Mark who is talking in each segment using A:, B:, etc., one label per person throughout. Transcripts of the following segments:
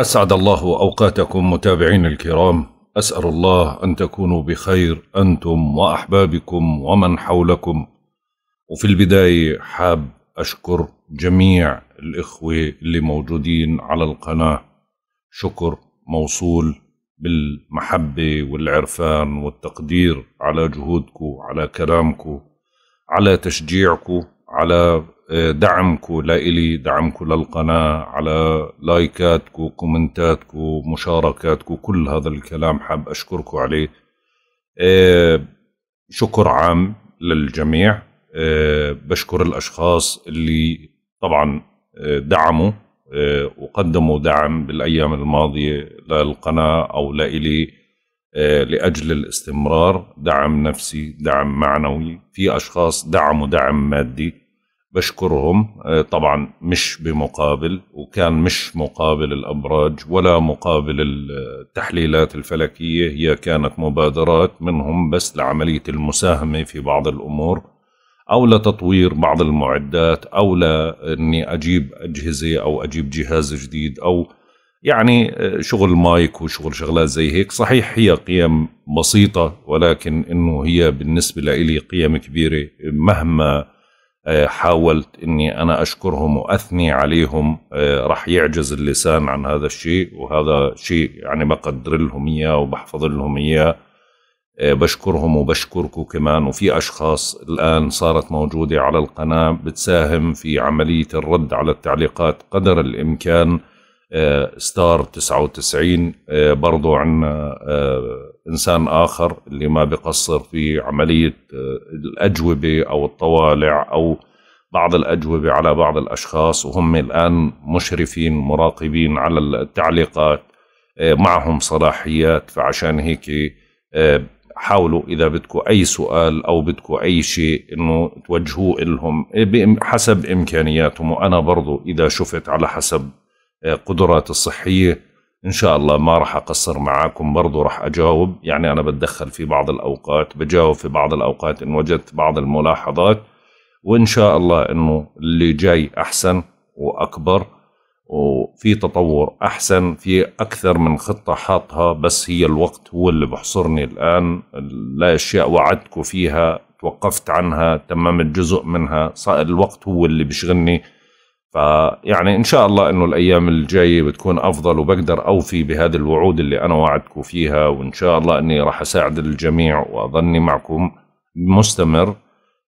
A: أسعد الله أوقاتكم متابعين الكرام أسأل الله أن تكونوا بخير أنتم وأحبابكم ومن حولكم وفي البداية حاب أشكر جميع الإخوة اللي موجودين على القناة شكر موصول بالمحبة والعرفان والتقدير على جهودكم على كلامكم على تشجيعكم على دعمكم لإلي دعمكم للقناة على لايكاتكم كومنتاتكم مشاركاتكم كل هذا الكلام حاب أشكركم عليه آه، شكر عام للجميع آه، بشكر الأشخاص اللي طبعا آه، دعموا وقدموا دعم بالأيام الماضية للقناة أو لإلي لأجل الاستمرار دعم نفسي دعم معنوي في أشخاص دعموا دعم مادي بشكرهم آه، طبعا مش بمقابل وكان مش مقابل الأبراج ولا مقابل التحليلات الفلكية هي كانت مبادرات منهم بس لعملية المساهمة في بعض الأمور أو لتطوير بعض المعدات أو لأني أجيب أجهزة أو أجيب جهاز جديد أو يعني آه، شغل مايك وشغل شغلات زي هيك صحيح هي قيم بسيطة ولكن إنه هي بالنسبة لي قيم كبيرة مهما آه، حاولت اني انا اشكرهم واثني عليهم آه، رح يعجز اللسان عن هذا الشيء وهذا شيء يعني بقدر لهم اياه وبحفظ لهم اياه آه، بشكرهم وبشكركم كمان وفي اشخاص الان صارت موجوده على القناه بتساهم في عمليه الرد على التعليقات قدر الامكان ستار 99 آه، برضو عندنا آه، انسان اخر اللي ما بقصر في عمليه آه، الاجوبه او الطوالع او بعض الاجوبه على بعض الاشخاص وهم الان مشرفين مراقبين على التعليقات معهم صلاحيات فعشان هيك حاولوا اذا بدكم اي سؤال او بدكم اي شيء انه توجهوه لهم حسب امكانياتهم وانا برضو اذا شفت على حسب قدرات الصحية إن شاء الله ما راح أقصر معاكم برضو راح أجاوب يعني أنا بتدخل في بعض الأوقات بجاوب في بعض الأوقات إن وجدت بعض الملاحظات وإن شاء الله إنه اللي جاي أحسن وأكبر وفي تطور أحسن في أكثر من خطة حاطها بس هي الوقت هو اللي بحصرني الآن لا أشياء وعدتكم فيها توقفت عنها تممت جزء منها الوقت هو اللي بشغلني فيعني ان شاء الله انه الايام الجايه بتكون افضل وبقدر اوفي بهذه الوعود اللي انا وعدتكم فيها وان شاء الله اني راح اساعد الجميع واظني معكم مستمر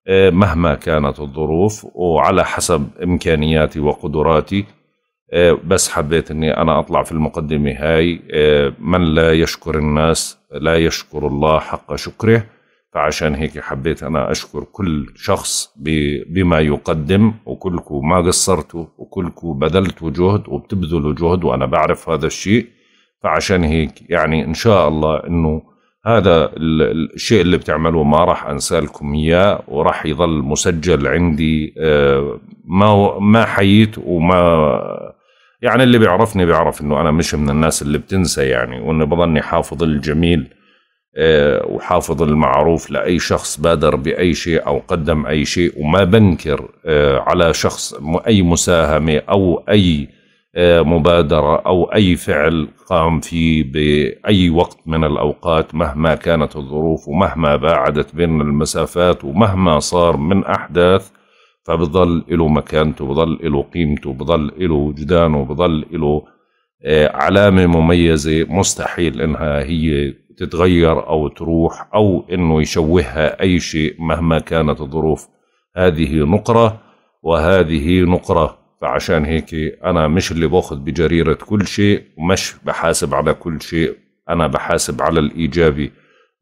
A: آه، مهما كانت الظروف وعلى حسب امكانياتي وقدراتي آه، بس حبيت اني انا اطلع في المقدمه هاي آه، من لا يشكر الناس لا يشكر الله حق شكره فعشان هيك حبيت أنا أشكر كل شخص بما يقدم وكلكم ما قصرتوا وكلكم بذلتوا جهد وبتبذلوا جهد وأنا بعرف هذا الشيء فعشان هيك يعني إن شاء الله أنه هذا الشيء اللي بتعملوه ما راح انسى لكم اياه وراح يظل مسجل عندي آه، ما ما حييت وما يعني اللي بيعرفني بيعرف انه انا مش من الناس اللي بتنسى يعني وانه بظني حافظ الجميل آه، وحافظ المعروف لأي شخص بادر بأي شيء أو قدم أي شيء وما بنكر آه، على شخص أي مساهمة أو أي آه، مبادرة أو أي فعل قام فيه بأي وقت من الأوقات مهما كانت الظروف ومهما باعدت بين المسافات ومهما صار من أحداث فبظل له مكانته بظل له قيمته بظل له وجدانه بظل له علامة مميزة مستحيل إنها هي تتغير أو تروح أو أنه يشوهها أي شيء مهما كانت الظروف هذه نقرة وهذه نقرة فعشان هيك أنا مش اللي باخذ بجريرة كل شيء ومش بحاسب على كل شيء أنا بحاسب على الإيجابي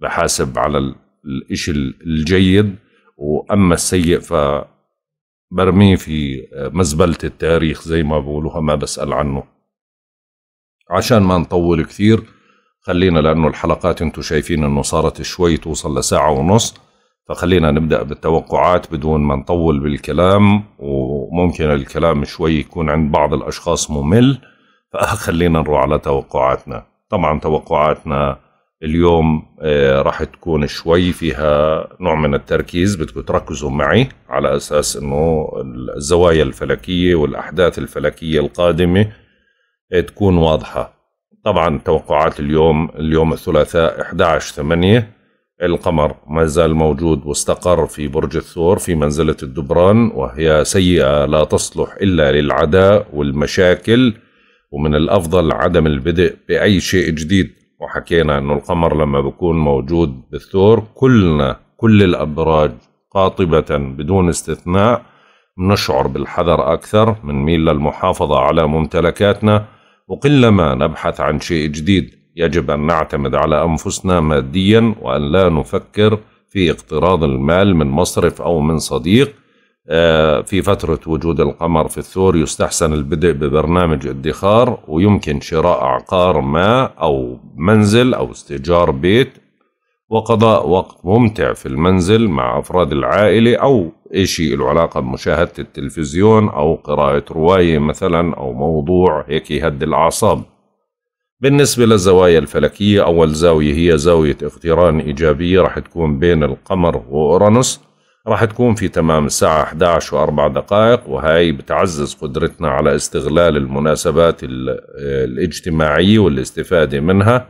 A: بحاسب على الإشي الجيد وأما السيء ف برميه في مزبلة التاريخ زي ما بقولوها ما بسأل عنه عشان ما نطول كثير خلينا لأنه الحلقات انتم شايفين أنه صارت شوي توصل لساعة ونص فخلينا نبدأ بالتوقعات بدون ما نطول بالكلام
B: وممكن
A: الكلام شوي يكون عند بعض الأشخاص ممل فخلينا نروح على توقعاتنا طبعا توقعاتنا اليوم آه، راح تكون شوي فيها نوع من التركيز بدكم تركزوا معي على أساس أنه الزوايا الفلكية والأحداث الفلكية القادمة آه، تكون واضحة طبعا توقعات اليوم اليوم الثلاثاء 11 8 القمر ما زال موجود واستقر في برج الثور في منزلة الدبران وهي سيئة لا تصلح إلا للعداء والمشاكل ومن الأفضل عدم البدء بأي شيء جديد وحكينا أنه القمر لما بكون موجود بالثور كلنا كل الأبراج قاطبة بدون استثناء نشعر بالحذر أكثر من ميل للمحافظة على ممتلكاتنا وقلما نبحث عن شيء جديد يجب أن نعتمد على أنفسنا ماديا وأن لا نفكر في اقتراض المال من مصرف أو من صديق آه، في فترة وجود القمر في الثور يستحسن البدء ببرنامج ادخار ويمكن شراء عقار ما أو منزل أو استئجار بيت وقضاء وقت ممتع في المنزل مع أفراد العائلة أو إشي له علاقة بمشاهدة التلفزيون أو قراءة رواية مثلا أو موضوع هيك يهدي الأعصاب بالنسبة للزوايا الفلكية أول زاوية هي زاوية اقتران إيجابية رح تكون بين القمر وأورانوس راح تكون في تمام الساعة 11 وأربع دقائق وهي بتعزز قدرتنا على استغلال المناسبات الاجتماعية والاستفادة منها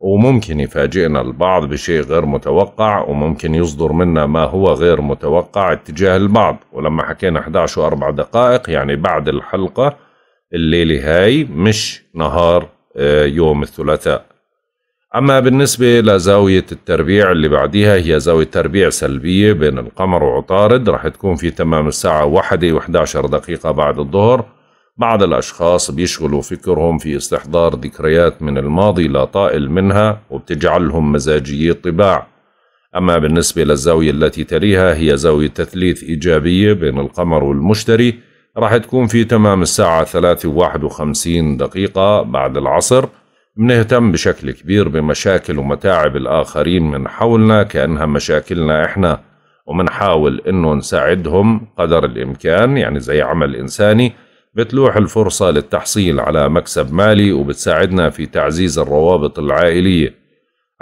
A: وممكن يفاجئنا البعض بشيء غير متوقع وممكن يصدر منا ما هو غير متوقع اتجاه البعض ولما حكينا 11 وأربع دقائق يعني بعد الحلقة الليلة هاي مش نهار آه، يوم الثلاثاء أما بالنسبة لزاوية التربيع اللي بعديها هي زاوية تربيع سلبية بين القمر وعطارد رح تكون في تمام الساعة 1 و11 دقيقة بعد الظهر بعض الأشخاص بيشغلوا فكرهم في استحضار ذكريات من الماضي لا طائل منها وبتجعلهم مزاجي الطباع أما بالنسبة للزاوية التي تليها هي زاوية تثليث إيجابية بين القمر والمشتري راح تكون في تمام الساعة ثلاثة وواحد وخمسين دقيقة بعد العصر بنهتم بشكل كبير بمشاكل ومتاعب الآخرين من حولنا كأنها مشاكلنا إحنا ومنحاول إنه نساعدهم قدر الإمكان يعني زي عمل إنساني بتلوح الفرصة للتحصيل على مكسب مالي وبتساعدنا في تعزيز الروابط العائلية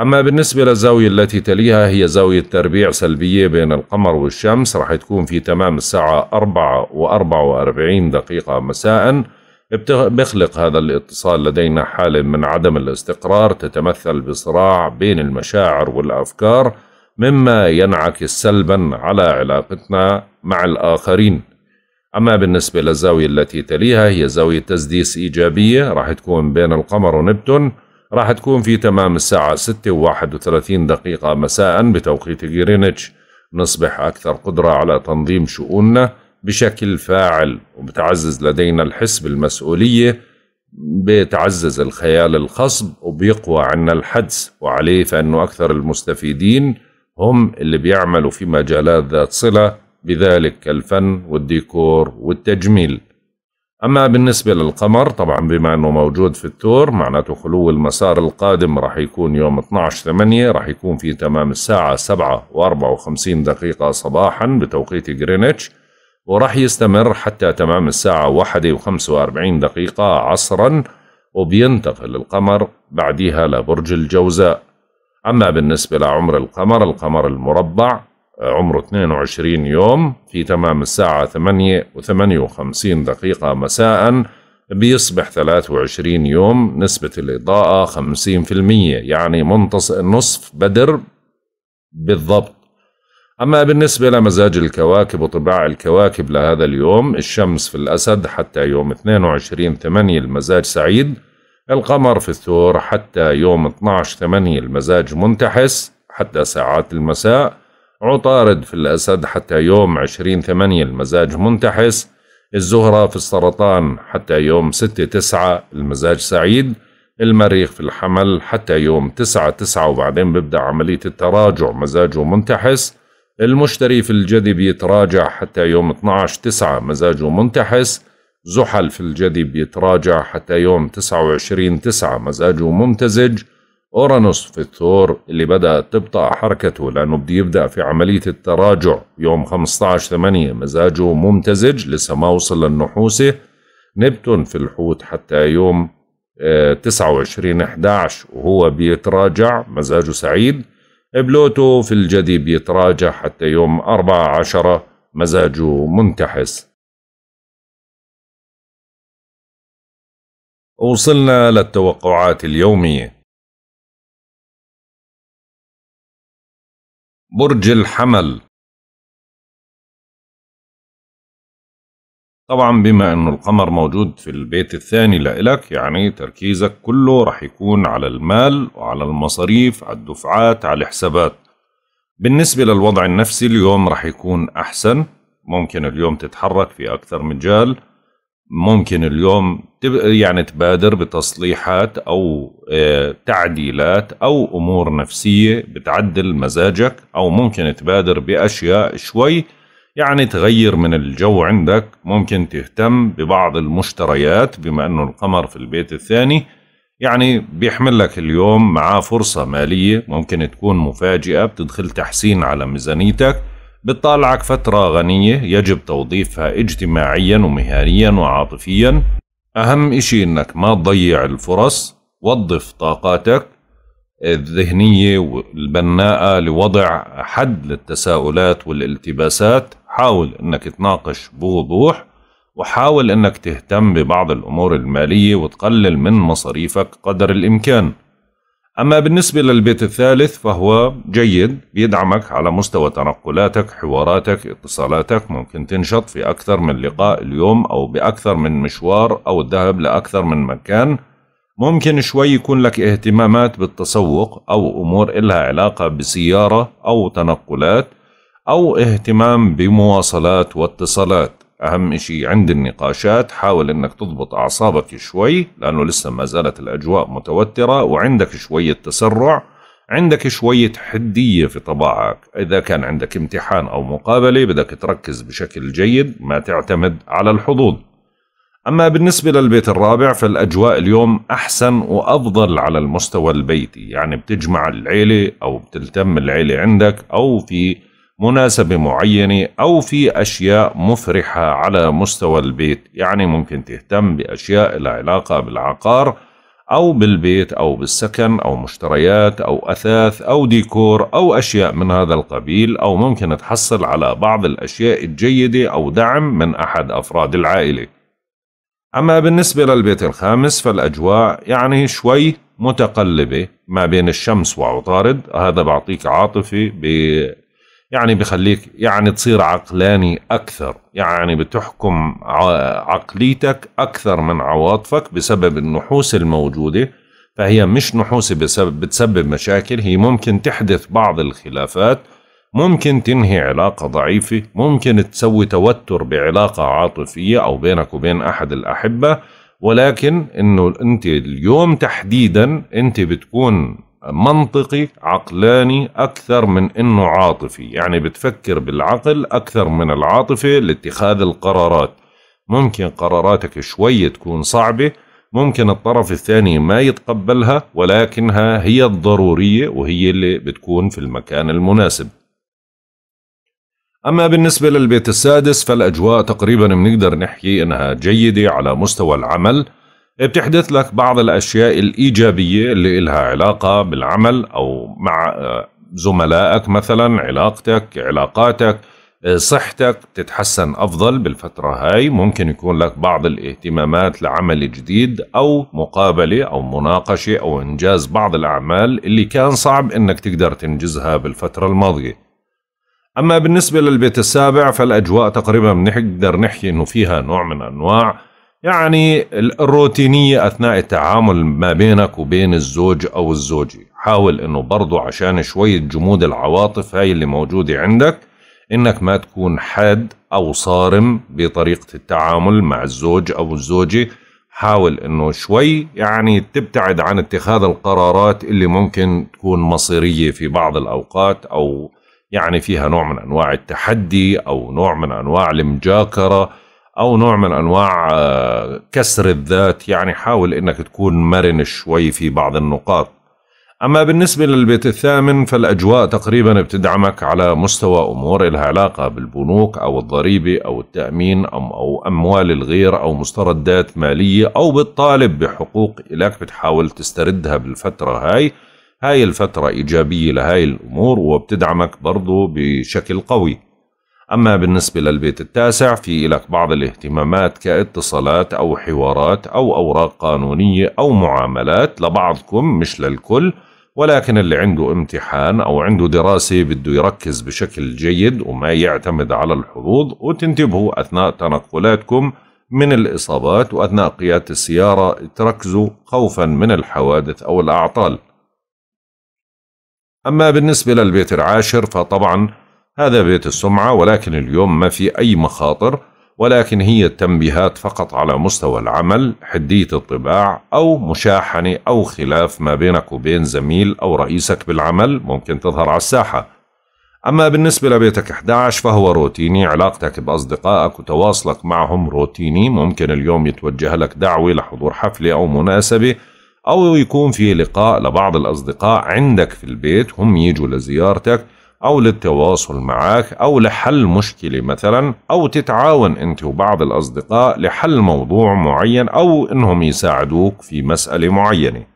A: أما بالنسبة للزاوية التي تليها هي زاوية تربيع سلبية بين القمر والشمس رح تكون في تمام الساعة 4 و 44 دقيقة مساءً بخلق هذا الاتصال لدينا حالة من عدم الاستقرار تتمثل بصراع بين المشاعر والأفكار مما ينعكس سلبا على علاقتنا مع الآخرين أما بالنسبة للزاوية التي تليها هي زاوية تسديس إيجابية راح تكون بين القمر ونبتون راح تكون في تمام الساعة 6 و 31 دقيقة مساء بتوقيت غرينتش نصبح أكثر قدرة على تنظيم شؤوننا بشكل فاعل وبتعزز لدينا الحس بالمسؤولية بتعزز الخيال الخصب وبيقوى عنا الحدس وعليه فإنه أكثر المستفيدين هم اللي بيعملوا في مجالات ذات صلة بذلك الفن والديكور والتجميل أما بالنسبة للقمر طبعا بما أنه موجود في الثور معناته خلو المسار القادم راح يكون يوم 12 8 راح يكون في تمام الساعة 7 و54 دقيقة صباحا بتوقيت جرينتش وراح يستمر حتى تمام الساعة 1 و45 دقيقة عصرا وبينتقل القمر بعدها لبرج الجوزاء أما بالنسبة لعمر القمر القمر المربع عمره 22 يوم في تمام الساعة 8 و 58 دقيقة مساء بيصبح 23 يوم نسبة الإضاءة 50% يعني منتصف نصف بدر بالضبط أما بالنسبة لمزاج الكواكب وطباع الكواكب لهذا اليوم الشمس في الأسد حتى يوم 22 8 المزاج سعيد القمر في الثور حتى يوم 12 8 المزاج منتحس حتى ساعات المساء عطارد في الأسد حتى يوم 20 ثمانية المزاج منتحس الزهرة في السرطان حتى يوم 6 تسعة المزاج سعيد المريخ في الحمل حتى يوم 9 تسعة وبعدين بيبدأ عملية التراجع مزاجه منتحس المشتري في الجدي بيتراجع حتى يوم 12 تسعة مزاجه منتحس زحل في الجدي بيتراجع حتى يوم 29 تسعة مزاجه ممتزج أورانوس في الثور اللي بدأ تبطأ حركته لأنه بده يبدأ في عملية التراجع يوم 15 8 مزاجه ممتزج لسه ما وصل للنحوسة نبتون في الحوت حتى يوم 29 آه، 11 وهو بيتراجع مزاجه سعيد بلوتو في الجدي بيتراجع حتى يوم 14 مزاجه منتحس
B: وصلنا للتوقعات اليوميه
C: برج الحمل
B: طبعا بما انه القمر
A: موجود في البيت الثاني لإلك يعني تركيزك كله رح يكون على المال وعلى المصاريف على الدفعات على الحسابات بالنسبة للوضع النفسي اليوم رح يكون أحسن ممكن اليوم تتحرك في أكثر مجال ممكن اليوم يعني تبادر بتصليحات او آه، تعديلات او امور نفسيه بتعدل مزاجك او ممكن تبادر باشياء شوي يعني تغير من الجو عندك ممكن تهتم ببعض المشتريات بما انه القمر في البيت الثاني يعني بيحمل لك اليوم معاه فرصه ماليه ممكن تكون مفاجئه بتدخل تحسين على ميزانيتك بتطالعك فترة غنية يجب توظيفها اجتماعيا ومهنيا وعاطفيا أهم إشي إنك ما تضيع الفرص وظف طاقاتك الذهنية والبناءة لوضع حد للتساؤلات والالتباسات حاول إنك تناقش بوضوح وحاول إنك تهتم ببعض الأمور المالية وتقلل من مصاريفك قدر الإمكان أما بالنسبة للبيت الثالث فهو جيد بيدعمك على مستوى تنقلاتك حواراتك اتصالاتك ممكن تنشط في أكثر من لقاء اليوم أو بأكثر من مشوار أو الذهاب لأكثر من مكان ممكن شوي يكون لك اهتمامات بالتسوق أو أمور إلها علاقة بسيارة أو تنقلات أو اهتمام بمواصلات واتصالات أهم شيء عند النقاشات حاول إنك تضبط أعصابك شوي لأنه لسه ما زالت الأجواء متوترة وعندك شوية تسرع عندك شوية حدية في طباعك إذا كان عندك امتحان أو مقابلة بدك تركز بشكل جيد ما تعتمد على الحظوظ أما بالنسبة للبيت الرابع فالأجواء اليوم أحسن وأفضل على المستوى البيتي يعني بتجمع العيلة أو بتلتم العيلة عندك أو في مناسبة معينة أو في أشياء مفرحة على مستوى البيت يعني ممكن تهتم بأشياء لها علاقة بالعقار أو بالبيت أو بالسكن أو مشتريات أو أثاث أو ديكور أو أشياء من هذا القبيل أو ممكن تحصل على بعض الأشياء الجيدة أو دعم من أحد أفراد العائلة أما بالنسبة للبيت الخامس فالأجواء يعني شوي متقلبة ما بين الشمس وعطارد هذا بعطيك عاطفة يعني بخليك يعني تصير عقلاني أكثر يعني بتحكم عقليتك أكثر من عواطفك بسبب النحوس الموجودة فهي مش نحوسة بسبب بتسبب مشاكل هي ممكن تحدث بعض الخلافات ممكن تنهي علاقة ضعيفة ممكن تسوي توتر بعلاقة عاطفية أو بينك وبين أحد الأحبة ولكن انه انت اليوم تحديدا انت بتكون منطقي عقلاني أكثر من أنه عاطفي يعني بتفكر بالعقل أكثر من العاطفة لاتخاذ القرارات ممكن قراراتك شوية تكون صعبة ممكن الطرف الثاني ما يتقبلها ولكنها هي الضرورية وهي اللي بتكون في المكان المناسب أما بالنسبة للبيت السادس فالأجواء تقريبا بنقدر نحكي إنها جيدة على مستوى العمل بتحدث لك بعض الأشياء الإيجابية اللي إلها علاقة بالعمل أو مع آه، زملائك مثلا علاقتك علاقاتك آه، صحتك تتحسن أفضل بالفترة هاي ممكن يكون لك بعض الاهتمامات لعمل جديد أو مقابلة أو مناقشة أو إنجاز بعض الأعمال اللي كان صعب إنك تقدر تنجزها بالفترة الماضية أما بالنسبة للبيت السابع فالأجواء تقريبا بنقدر نحكي إنه فيها نوع من أنواع يعني الروتينية أثناء التعامل ما بينك وبين الزوج أو الزوجة حاول أنه برضو عشان شوية جمود العواطف هاي اللي موجودة عندك أنك ما تكون حاد أو صارم بطريقة التعامل مع الزوج أو الزوجة حاول أنه شوي يعني تبتعد عن اتخاذ القرارات اللي ممكن تكون مصيرية في بعض الأوقات أو يعني فيها نوع من أنواع التحدي أو نوع من أنواع المجاكرة او نوع من انواع آه، كسر الذات يعني حاول انك تكون مرن شوي في بعض النقاط اما بالنسبه للبيت الثامن فالاجواء تقريبا بتدعمك على مستوى امور لها علاقه بالبنوك او الضريبه او التامين او اموال الغير او مستردات ماليه او بالطالب بحقوق الك بتحاول تستردها بالفتره هاي هاي الفتره ايجابيه لهاي الامور وبتدعمك برضو بشكل قوي أما بالنسبة للبيت التاسع في لك بعض الاهتمامات كاتصالات أو حوارات أو أوراق قانونية أو معاملات لبعضكم مش للكل ولكن اللي عنده امتحان أو عنده دراسة بده يركز بشكل جيد وما يعتمد على الحظوظ وتنتبهوا أثناء تنقلاتكم من الإصابات وأثناء قيادة السيارة تركزوا خوفا من الحوادث أو الأعطال أما بالنسبة للبيت العاشر فطبعاً هذا بيت السمعة ولكن اليوم ما في أي مخاطر ولكن هي التنبيهات فقط على مستوى العمل حدية الطباع أو مشاحنة أو خلاف ما بينك وبين زميل أو رئيسك بالعمل ممكن تظهر على الساحة أما بالنسبة لبيتك 11 فهو روتيني علاقتك بأصدقائك وتواصلك معهم روتيني ممكن اليوم يتوجه لك دعوة لحضور حفلة أو مناسبة أو يكون في لقاء لبعض الأصدقاء عندك في البيت هم يجوا لزيارتك أو للتواصل معك أو لحل مشكلة مثلا أو تتعاون أنت وبعض الأصدقاء لحل موضوع معين أو أنهم يساعدوك في مسألة معينة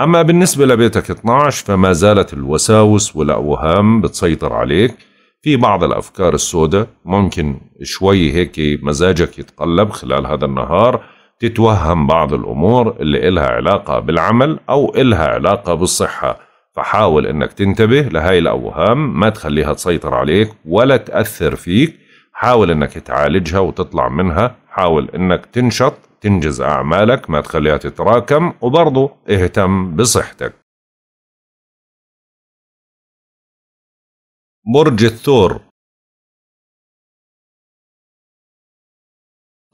A: أما بالنسبة لبيتك 12 فما زالت الوساوس والأوهام بتسيطر عليك في بعض الأفكار السوداء ممكن شوي هيك مزاجك يتقلب خلال هذا النهار تتوهم بعض الأمور اللي إلها علاقة بالعمل أو إلها علاقة بالصحة فحاول انك تنتبه لهاي الاوهام ما تخليها تسيطر عليك ولا تاثر فيك حاول انك تعالجها وتطلع منها حاول انك تنشط تنجز اعمالك ما تخليها تتراكم وبرضه اهتم بصحتك
B: برج الثور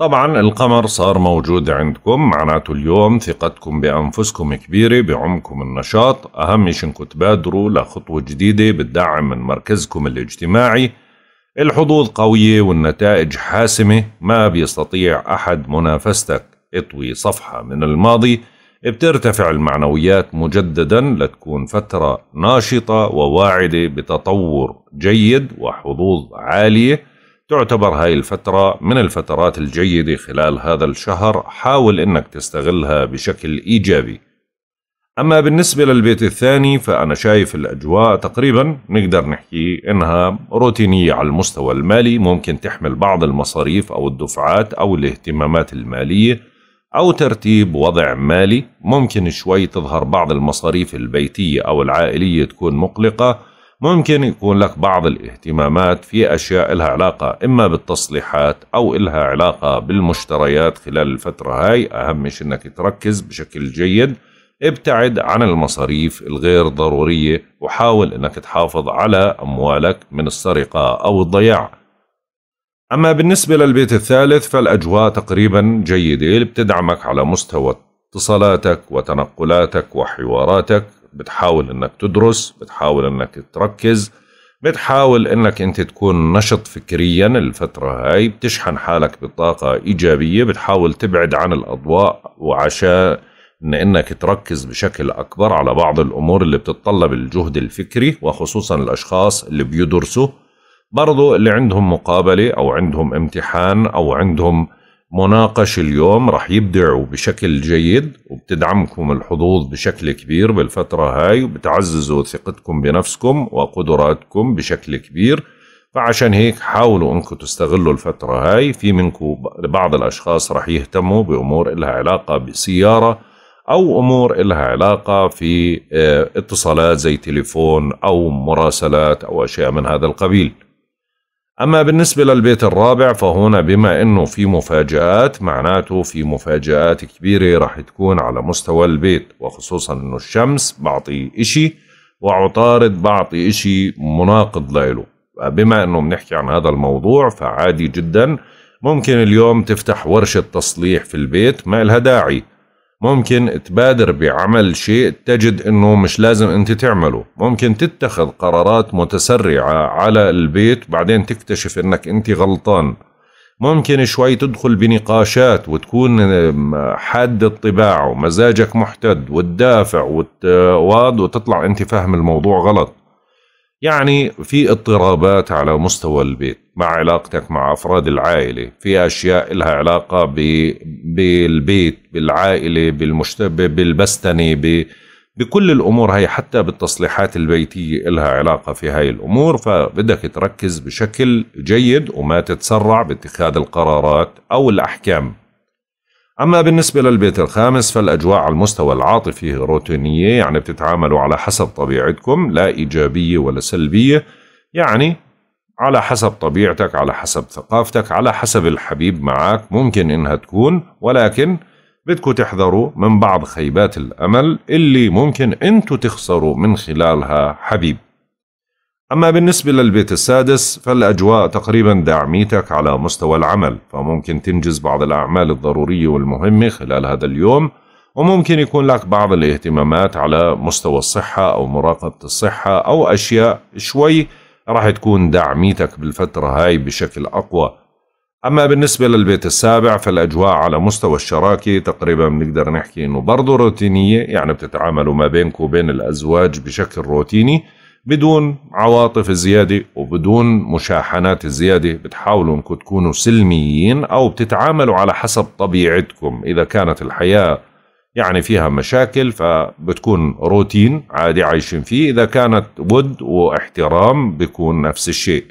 B: طبعا القمر صار
A: موجود عندكم معناته اليوم ثقتكم بأنفسكم كبيرة بعمكم النشاط أهم شيء انكم تبادروا لخطوة جديدة بتدعم من مركزكم الاجتماعي الحظوظ قوية والنتائج حاسمة ما بيستطيع أحد منافستك اطوي صفحة من الماضي بترتفع المعنويات مجددا لتكون فترة ناشطة وواعدة بتطور جيد وحظوظ عالية تعتبر هاي الفترة من الفترات الجيدة خلال هذا الشهر حاول انك تستغلها بشكل ايجابي اما بالنسبة للبيت الثاني فانا شايف الاجواء تقريبا نقدر نحكي انها روتينية على المستوى المالي ممكن تحمل بعض المصاريف او الدفعات او الاهتمامات المالية او ترتيب وضع مالي ممكن شوي تظهر بعض المصاريف البيتية او العائلية تكون مقلقة ممكن يكون لك بعض الاهتمامات في أشياء إلها علاقة إما بالتصليحات أو إلها علاقة بالمشتريات خلال الفترة هاي أهم شيء إنك تركز بشكل جيد ابتعد عن المصاريف الغير ضرورية وحاول إنك تحافظ على أموالك من السرقة أو الضياع أما بالنسبة للبيت الثالث فالأجواء تقريبا جيدة اللي بتدعمك على مستوى اتصالاتك وتنقلاتك وحواراتك بتحاول انك تدرس بتحاول انك تركز بتحاول انك انت تكون نشط فكريا الفترة هاي بتشحن حالك بطاقة ايجابية بتحاول تبعد عن الاضواء وعشان إن انك تركز بشكل اكبر على بعض الامور اللي بتتطلب الجهد الفكري وخصوصا الاشخاص اللي بيدرسوا برضو اللي عندهم مقابلة او عندهم امتحان او عندهم مناقش اليوم رح يبدعوا بشكل جيد وبتدعمكم الحظوظ بشكل كبير بالفترة هاي وبتعززوا ثقتكم بنفسكم وقدراتكم بشكل كبير فعشان هيك حاولوا انكم تستغلوا الفترة هاي في منكم بعض الاشخاص رح يهتموا بامور إلها علاقة بسيارة او امور إلها علاقة في آه، اتصالات زي تليفون او مراسلات او اشياء من هذا القبيل أما بالنسبة للبيت الرابع فهنا بما أنه في مفاجآت معناته في مفاجآت كبيرة رح تكون على مستوى البيت وخصوصا أنه الشمس بعطي إشي وعطارد بعطي إشي مناقض لإله بما أنه بنحكي عن هذا الموضوع فعادي جدا ممكن اليوم تفتح ورشة تصليح في البيت ما إلها داعي ممكن تبادر بعمل شيء تجد انه مش لازم انت تعمله ممكن تتخذ قرارات متسرعة على البيت بعدين تكتشف انك انت غلطان ممكن شوي تدخل بنقاشات وتكون حاد الطباع ومزاجك محتد وتدافع وتواد وتطلع انت فاهم الموضوع غلط يعني في اضطرابات على مستوى البيت مع علاقتك مع أفراد العائلة في أشياء لها علاقة بالبيت بالعائلة بالمشتبه بالبستنة ب... بكل الأمور هي حتى بالتصليحات البيتية لها علاقة في هاي الأمور فبدك تركز بشكل جيد وما تتسرع باتخاذ القرارات أو الأحكام أما بالنسبة للبيت الخامس فالأجواء على المستوى العاطفي روتينية يعني بتتعاملوا على حسب طبيعتكم لا إيجابية ولا سلبية يعني على حسب طبيعتك على حسب ثقافتك على حسب الحبيب معاك ممكن انها تكون ولكن بدكم تحذروا من بعض خيبات الامل اللي ممكن أنتوا تخسروا من خلالها حبيب أما بالنسبة للبيت السادس فالأجواء تقريبا داعميتك على مستوى العمل فممكن تنجز بعض الأعمال الضرورية والمهمة خلال هذا اليوم وممكن يكون لك بعض الاهتمامات على مستوى الصحة أو مراقبة الصحة أو أشياء شوي راح تكون دعميتك بالفترة هاي بشكل أقوى أما بالنسبة للبيت السابع فالأجواء على مستوى الشراكة تقريبا بنقدر نحكي إنه برضه روتينية يعني بتتعاملوا ما بينك وبين الأزواج بشكل روتيني بدون عواطف زيادة وبدون مشاحنات زيادة بتحاولوا انكم تكونوا سلميين أو بتتعاملوا على حسب طبيعتكم إذا كانت الحياة يعني فيها مشاكل فبتكون روتين عادي عايشين فيه إذا كانت ود واحترام بيكون نفس الشيء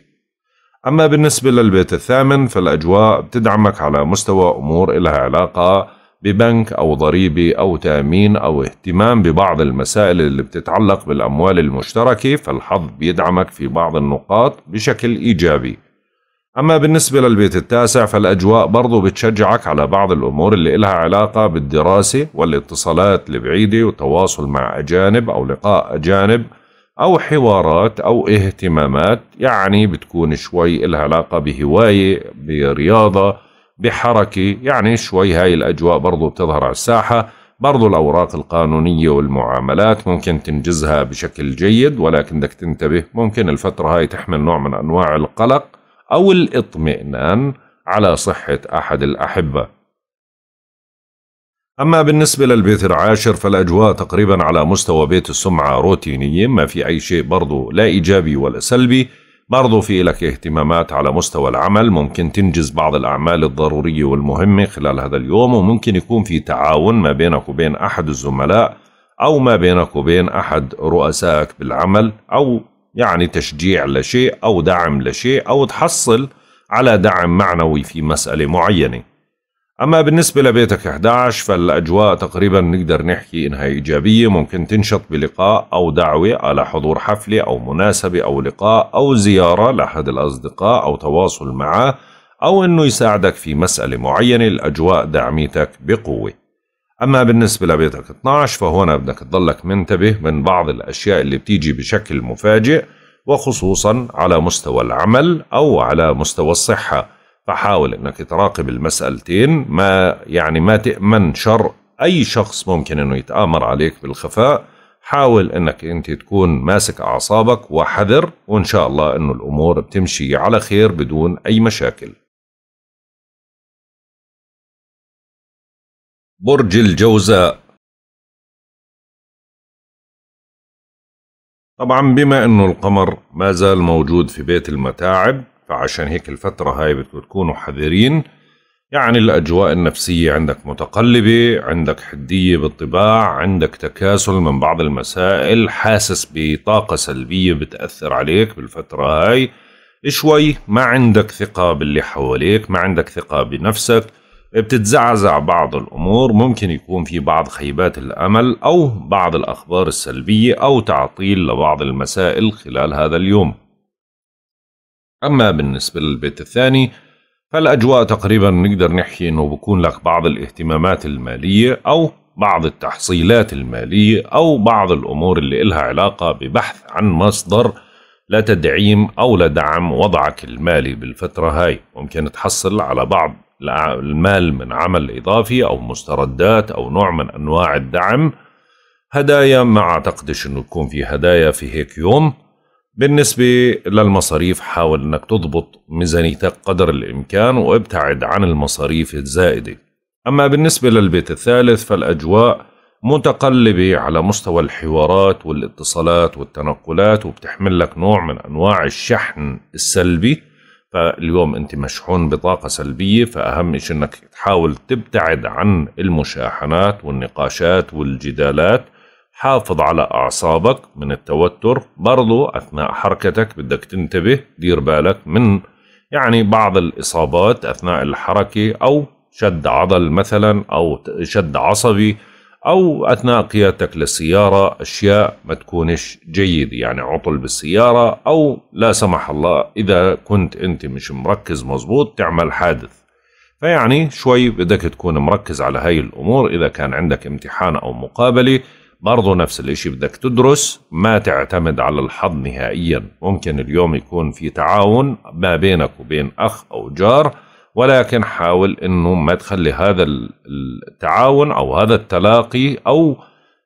A: أما بالنسبة للبيت الثامن فالأجواء بتدعمك على مستوى أمور إلها علاقة ببنك أو ضريبة أو تأمين أو اهتمام ببعض المسائل اللي بتتعلق بالأموال المشتركة فالحظ بيدعمك في بعض النقاط بشكل إيجابي أما بالنسبة للبيت التاسع فالأجواء برضو بتشجعك على بعض الأمور اللي إلها علاقة بالدراسة والاتصالات البعيدة وتواصل مع أجانب أو لقاء أجانب أو حوارات أو اهتمامات يعني بتكون شوي إلها علاقة بهواية برياضة بحركة يعني شوي هاي الأجواء برضو بتظهر على الساحة برضو الأوراق القانونية والمعاملات ممكن تنجزها بشكل جيد ولكن بدك تنتبه ممكن الفترة هاي تحمل نوع من أنواع القلق أو الاطمئنان على صحة أحد الأحبة أما بالنسبة للبيت العاشر فالأجواء تقريبا على مستوى بيت السمعة روتينية ما في أي شيء برضو لا إيجابي ولا سلبي برضو في لك اهتمامات على مستوى العمل ممكن تنجز بعض الأعمال الضرورية والمهمة خلال هذا اليوم وممكن يكون في تعاون ما بينك وبين أحد الزملاء أو ما بينك وبين أحد رؤسائك بالعمل أو يعني تشجيع لشيء أو دعم لشيء أو تحصل على دعم معنوي في مسألة معينة أما بالنسبة لبيتك 11 فالأجواء تقريبا نقدر نحكي إنها إيجابية ممكن تنشط بلقاء أو دعوة على حضور حفلة أو مناسبة أو لقاء أو زيارة لأحد الأصدقاء أو تواصل معه أو إنه يساعدك في مسألة معينة الأجواء دعميتك بقوة أما بالنسبة لبيتك 12 فهنا بدك تضلك منتبه من بعض الأشياء اللي بتيجي بشكل مفاجئ وخصوصا على مستوى العمل أو على مستوى الصحة فحاول أنك تراقب المسألتين ما يعني ما تأمن شر أي شخص ممكن أنه يتآمر عليك بالخفاء حاول أنك أنت تكون ماسك أعصابك وحذر وإن شاء الله أنه الأمور بتمشي على
B: خير بدون أي مشاكل برج الجوزاء
A: طبعا بما انه القمر ما زال موجود في بيت المتاعب فعشان هيك الفترة هاي بتكونوا حذرين يعني الأجواء النفسية عندك متقلبة عندك حدية بالطباع عندك تكاسل من بعض المسائل حاسس بطاقة سلبية بتأثر عليك بالفترة هاي شوي ما عندك ثقة باللي حواليك ما عندك ثقة بنفسك بتتزعزع بعض الأمور ممكن يكون في بعض خيبات الأمل أو بعض الأخبار السلبية أو تعطيل لبعض المسائل خلال هذا اليوم أما بالنسبة للبيت الثاني فالأجواء تقريبا نقدر نحكي أنه بكون لك بعض الاهتمامات المالية أو بعض التحصيلات المالية أو بعض الأمور اللي إلها علاقة ببحث عن مصدر لتدعيم أو لدعم وضعك المالي بالفترة هاي ممكن تحصل على بعض المال من عمل إضافي أو مستردات أو نوع من أنواع الدعم هدايا ما أعتقدش أنه يكون في هدايا في هيك يوم بالنسبة للمصاريف حاول أنك تضبط ميزانيتك قدر الإمكان وابتعد عن المصاريف الزائدة أما بالنسبة للبيت الثالث فالأجواء متقلبة على مستوى الحوارات والاتصالات والتنقلات وبتحمل لك نوع من أنواع الشحن السلبي فاليوم انت مشحون بطاقه سلبيه فاهم شيء انك تحاول تبتعد عن المشاحنات والنقاشات والجدالات حافظ على اعصابك من التوتر برضو اثناء حركتك بدك تنتبه دير بالك من يعني بعض الاصابات اثناء الحركه او شد عضل مثلا او شد عصبي أو أثناء قيادتك للسيارة أشياء ما تكونش جيد يعني عطل بالسيارة أو لا سمح الله إذا كنت أنت مش مركز مظبوط تعمل حادث فيعني شوي بدك تكون مركز على هاي الأمور إذا كان عندك امتحان أو مقابلة برضو نفس الاشي بدك تدرس ما تعتمد على الحظ نهائيا ممكن اليوم يكون في تعاون ما بينك وبين أخ أو جار ولكن حاول انه ما تخلي هذا التعاون او هذا التلاقي او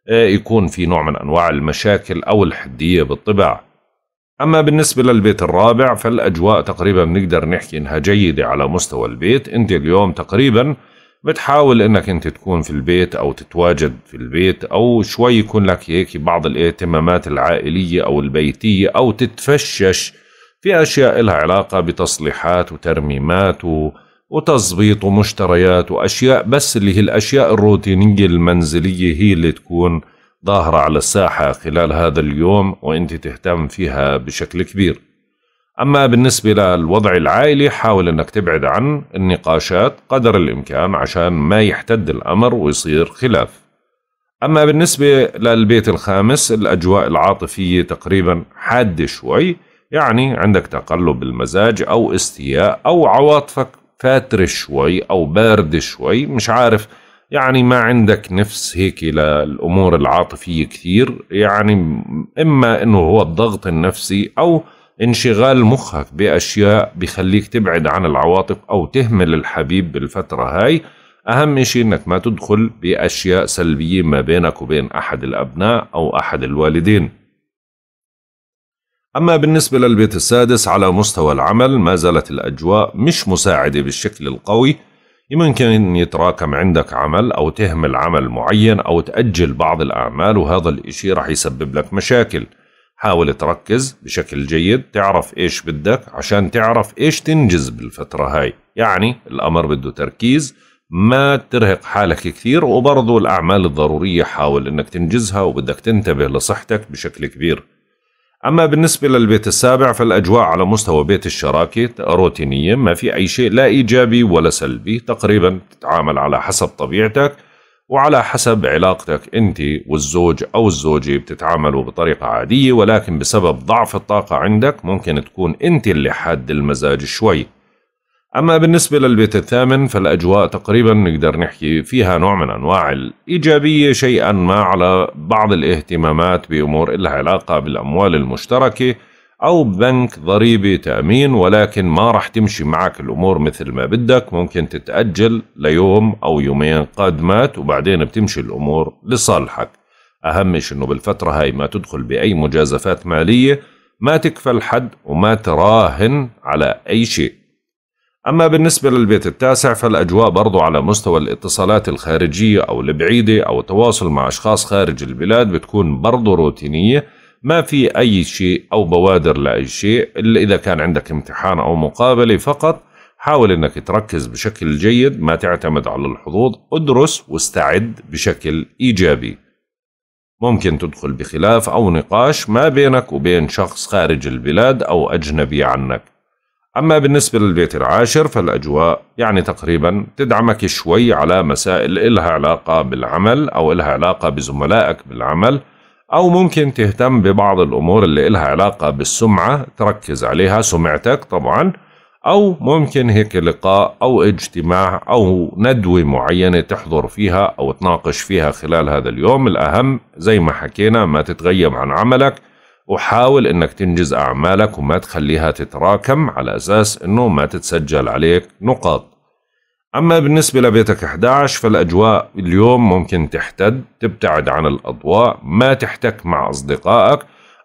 A: آه، يكون في نوع من انواع المشاكل او الحديه بالطبع. اما بالنسبه للبيت الرابع فالاجواء تقريبا بنقدر نحكي انها جيده على مستوى البيت، انت اليوم تقريبا بتحاول انك انت تكون في البيت او تتواجد في البيت او شوي يكون لك هيك بعض الاهتمامات العائليه او البيتيه او تتفشش في أشياء لها علاقة بتصليحات وترميمات و... وتظبيط ومشتريات وأشياء بس اللي هي الأشياء الروتينية المنزلية هي اللي تكون ظاهرة على الساحة خلال هذا اليوم وأنت تهتم فيها بشكل كبير أما بالنسبة للوضع العائلي حاول أنك تبعد عن النقاشات قدر الإمكان عشان ما يحتد الأمر ويصير خلاف أما بالنسبة للبيت الخامس الأجواء العاطفية تقريبا حادة شوي يعني عندك تقلب المزاج أو استياء أو عواطفك فاترة شوي أو باردة شوي مش عارف يعني ما عندك نفس هيك للأمور العاطفية كثير يعني إما إنه هو الضغط النفسي أو انشغال مخك بأشياء بخليك تبعد عن العواطف أو تهمل الحبيب بالفترة هاي أهم شيء إنك ما تدخل بأشياء سلبية ما بينك وبين أحد الأبناء أو أحد الوالدين أما بالنسبة للبيت السادس على مستوى العمل ما زالت الأجواء مش مساعدة بالشكل القوي يمكن يتراكم عندك عمل أو تهمل عمل معين أو تأجل بعض الأعمال وهذا الإشي رح يسبب لك مشاكل حاول تركز بشكل جيد تعرف إيش بدك عشان تعرف إيش تنجز بالفترة هاي يعني الأمر بده تركيز ما ترهق حالك كثير وبرضو الأعمال الضرورية حاول أنك تنجزها وبدك تنتبه لصحتك بشكل كبير أما بالنسبة للبيت السابع فالأجواء على مستوى بيت الشراكة روتينية ما في أي شيء لا إيجابي ولا سلبي تقريبا تتعامل على حسب طبيعتك وعلى حسب علاقتك أنت والزوج أو الزوجة بتتعاملوا بطريقة عادية ولكن بسبب ضعف الطاقة عندك ممكن تكون أنت اللي حاد المزاج شوي أما بالنسبة للبيت الثامن فالأجواء تقريبا نقدر نحكي فيها نوع من أنواع الإيجابية شيئا ما على بعض الاهتمامات بأمور إلها علاقة بالأموال المشتركة أو بنك ضريبي تأمين ولكن ما رح تمشي معك الأمور مثل ما بدك ممكن تتأجل ليوم أو يومين قادمات وبعدين بتمشي الأمور لصالحك أهمش أنه بالفترة هاي ما تدخل بأي مجازفات مالية ما تكفل حد وما تراهن على أي شيء أما بالنسبة للبيت التاسع فالأجواء برضو على مستوى الاتصالات الخارجية أو البعيدة أو التواصل مع أشخاص خارج البلاد بتكون برضو روتينية ما في أي شيء أو بوادر لأي شيء إلا إذا كان عندك امتحان أو مقابلة فقط حاول أنك تركز بشكل جيد ما تعتمد على الحظوظ ادرس واستعد بشكل إيجابي ممكن تدخل بخلاف أو نقاش ما بينك وبين شخص خارج البلاد أو أجنبي عنك أما بالنسبة للبيت العاشر فالأجواء يعني تقريبا تدعمك شوي على مسائل إلها علاقة بالعمل أو إلها علاقة بزملائك بالعمل أو ممكن تهتم ببعض الأمور اللي إلها علاقة بالسمعة تركز عليها سمعتك طبعا أو ممكن هيك لقاء أو اجتماع أو ندوة معينة تحضر فيها أو تناقش فيها خلال هذا اليوم الأهم زي ما حكينا ما تتغيب عن عملك وحاول انك تنجز اعمالك وما تخليها تتراكم على اساس انه ما تتسجل عليك نقاط اما بالنسبه لبيتك 11 فالاجواء اليوم ممكن تحتد تبتعد عن الاضواء ما تحتك مع اصدقائك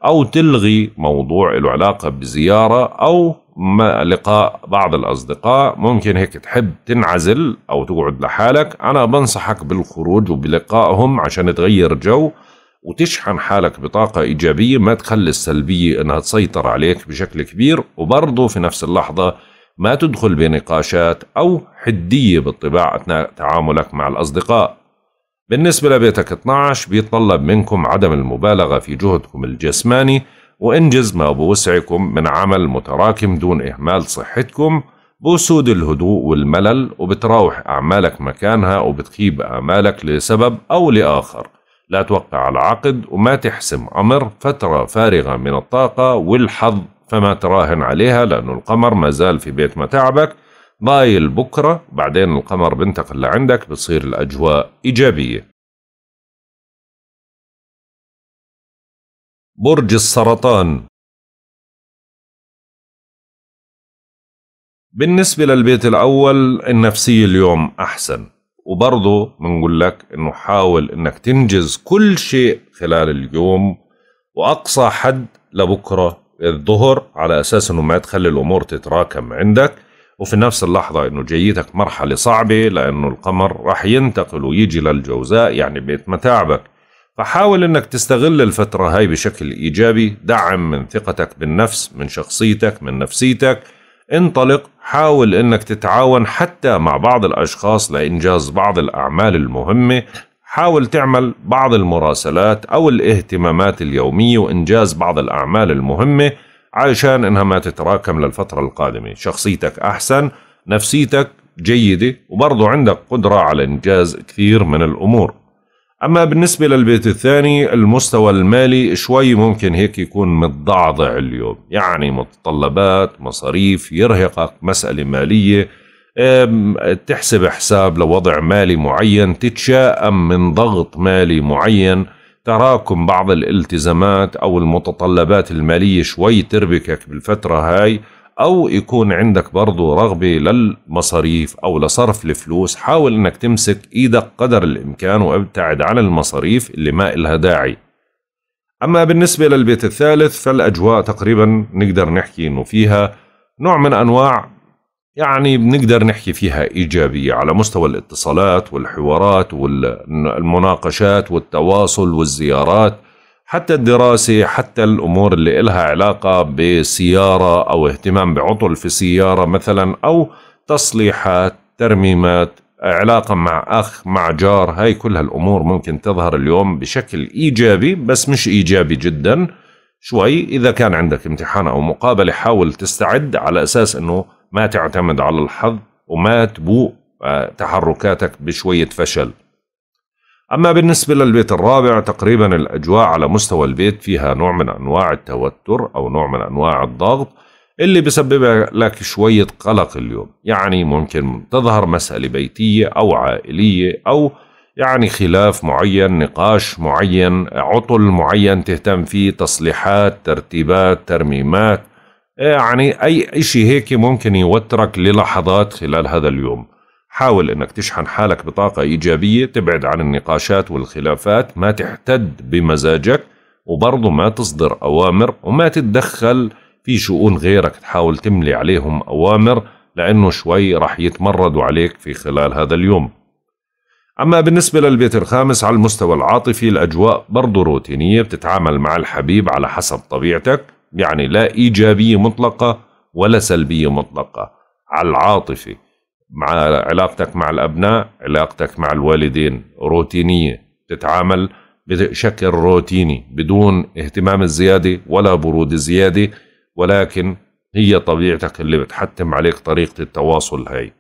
A: او تلغي موضوع له علاقه بزياره او ما لقاء بعض الاصدقاء ممكن هيك تحب تنعزل او تقعد لحالك انا بنصحك بالخروج وبلقائهم عشان تغير جو وتشحن حالك بطاقة إيجابية ما تخلي السلبية أنها تسيطر عليك بشكل كبير وبرضه في نفس اللحظة ما تدخل بنقاشات أو حدية بالطباع أثناء تعاملك مع الأصدقاء بالنسبة لبيتك 12 بيتطلب منكم عدم المبالغة في جهدكم الجسماني وإنجز ما بوسعكم من عمل متراكم دون إهمال صحتكم بوسود الهدوء والملل وبتراوح أعمالك مكانها وبتخيب آمالك لسبب أو لآخر لا توقع على عقد وما تحسم أمر فترة فارغة من الطاقة والحظ فما تراهن عليها لأنه القمر ما زال في بيت متاعبك ضايل بكرة بعدين القمر بنتقل لعندك بتصير
B: الأجواء إيجابية برج السرطان
A: بالنسبة للبيت الأول النفسية اليوم أحسن وبرضه بنقول لك انه حاول انك تنجز كل شيء خلال اليوم واقصى حد لبكره الظهر على اساس انه ما تخلي الامور تتراكم عندك وفي نفس اللحظة انه جيتك مرحلة صعبة لانه القمر راح ينتقل ويجي للجوزاء يعني بيت متاعبك فحاول انك تستغل الفترة هاي بشكل ايجابي دعم من ثقتك بالنفس من شخصيتك من نفسيتك انطلق حاول انك تتعاون حتى مع بعض الاشخاص لانجاز بعض الاعمال المهمه حاول تعمل بعض المراسلات او الاهتمامات اليوميه وانجاز بعض الاعمال المهمه علشان انها ما تتراكم للفتره القادمه شخصيتك احسن نفسيتك جيده وبرضه عندك قدره على انجاز كثير من الامور أما بالنسبة للبيت الثاني المستوى المالي شوي ممكن هيك يكون متضعضع اليوم يعني متطلبات مصاريف يرهقك مسألة مالية تحسب حساب لوضع مالي معين تتشائم من ضغط مالي معين تراكم بعض الالتزامات أو المتطلبات المالية شوي تربكك بالفترة هاي او يكون عندك برضو رغبة للمصاريف او لصرف الفلوس حاول انك تمسك ايدك قدر الامكان وابتعد عن المصاريف اللي ما إلها داعي اما بالنسبة للبيت الثالث فالاجواء تقريبا نقدر نحكي انه فيها نوع من انواع يعني بنقدر نحكي فيها إيجابية على مستوى الاتصالات والحوارات والمناقشات والتواصل والزيارات حتى الدراسة حتى الأمور اللي إلها علاقة بسيارة أو اهتمام بعطل في سيارة مثلا أو تصليحات ترميمات علاقة مع أخ مع جار هاي كل هالأمور ممكن تظهر اليوم بشكل إيجابي بس مش إيجابي جدا شوي إذا كان عندك امتحان أو مقابلة حاول تستعد على أساس أنه ما تعتمد على الحظ وما تبوء آه، تحركاتك بشوية فشل أما بالنسبة للبيت الرابع تقريبا الأجواء على مستوى البيت فيها نوع من أنواع التوتر أو نوع من أنواع الضغط اللي بسبب لك شوية قلق اليوم يعني ممكن تظهر مسألة بيتية أو عائلية أو يعني خلاف معين نقاش معين عطل معين تهتم فيه تصليحات ترتيبات ترميمات يعني أي شيء هيك ممكن يوترك للحظات خلال هذا اليوم حاول انك تشحن حالك بطاقة ايجابية تبعد عن النقاشات والخلافات ما تحتد بمزاجك وبرضه ما تصدر اوامر وما تتدخل في شؤون غيرك تحاول تملي عليهم اوامر لانه شوي راح يتمردوا عليك في خلال هذا اليوم أما بالنسبة للبيت الخامس على المستوى العاطفي الأجواء برضو روتينية بتتعامل مع الحبيب على حسب طبيعتك يعني لا إيجابية مطلقة ولا سلبية مطلقة على العاطفة مع علاقتك مع الأبناء علاقتك مع الوالدين روتينية تتعامل بشكل روتيني بدون اهتمام الزيادة ولا برود الزيادة ولكن هي طبيعتك اللي بتحتم عليك طريقة التواصل هاي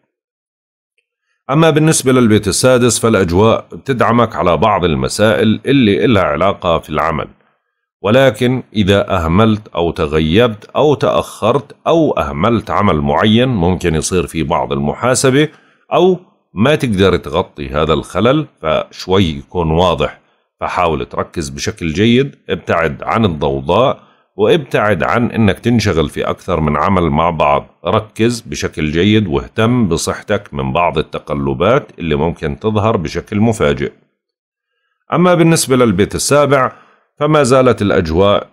A: أما بالنسبة للبيت السادس فالأجواء بتدعمك على بعض المسائل اللي إلها علاقة في العمل ولكن إذا أهملت أو تغيبت أو تأخرت أو أهملت عمل معين ممكن يصير في بعض المحاسبة أو ما تقدر تغطي هذا الخلل فشوي يكون واضح فحاول تركز بشكل جيد ابتعد عن الضوضاء وابتعد عن انك تنشغل في اكثر من عمل مع بعض ركز بشكل جيد واهتم بصحتك من بعض التقلبات اللي ممكن تظهر بشكل مفاجئ اما بالنسبه للبيت السابع فما زالت الأجواء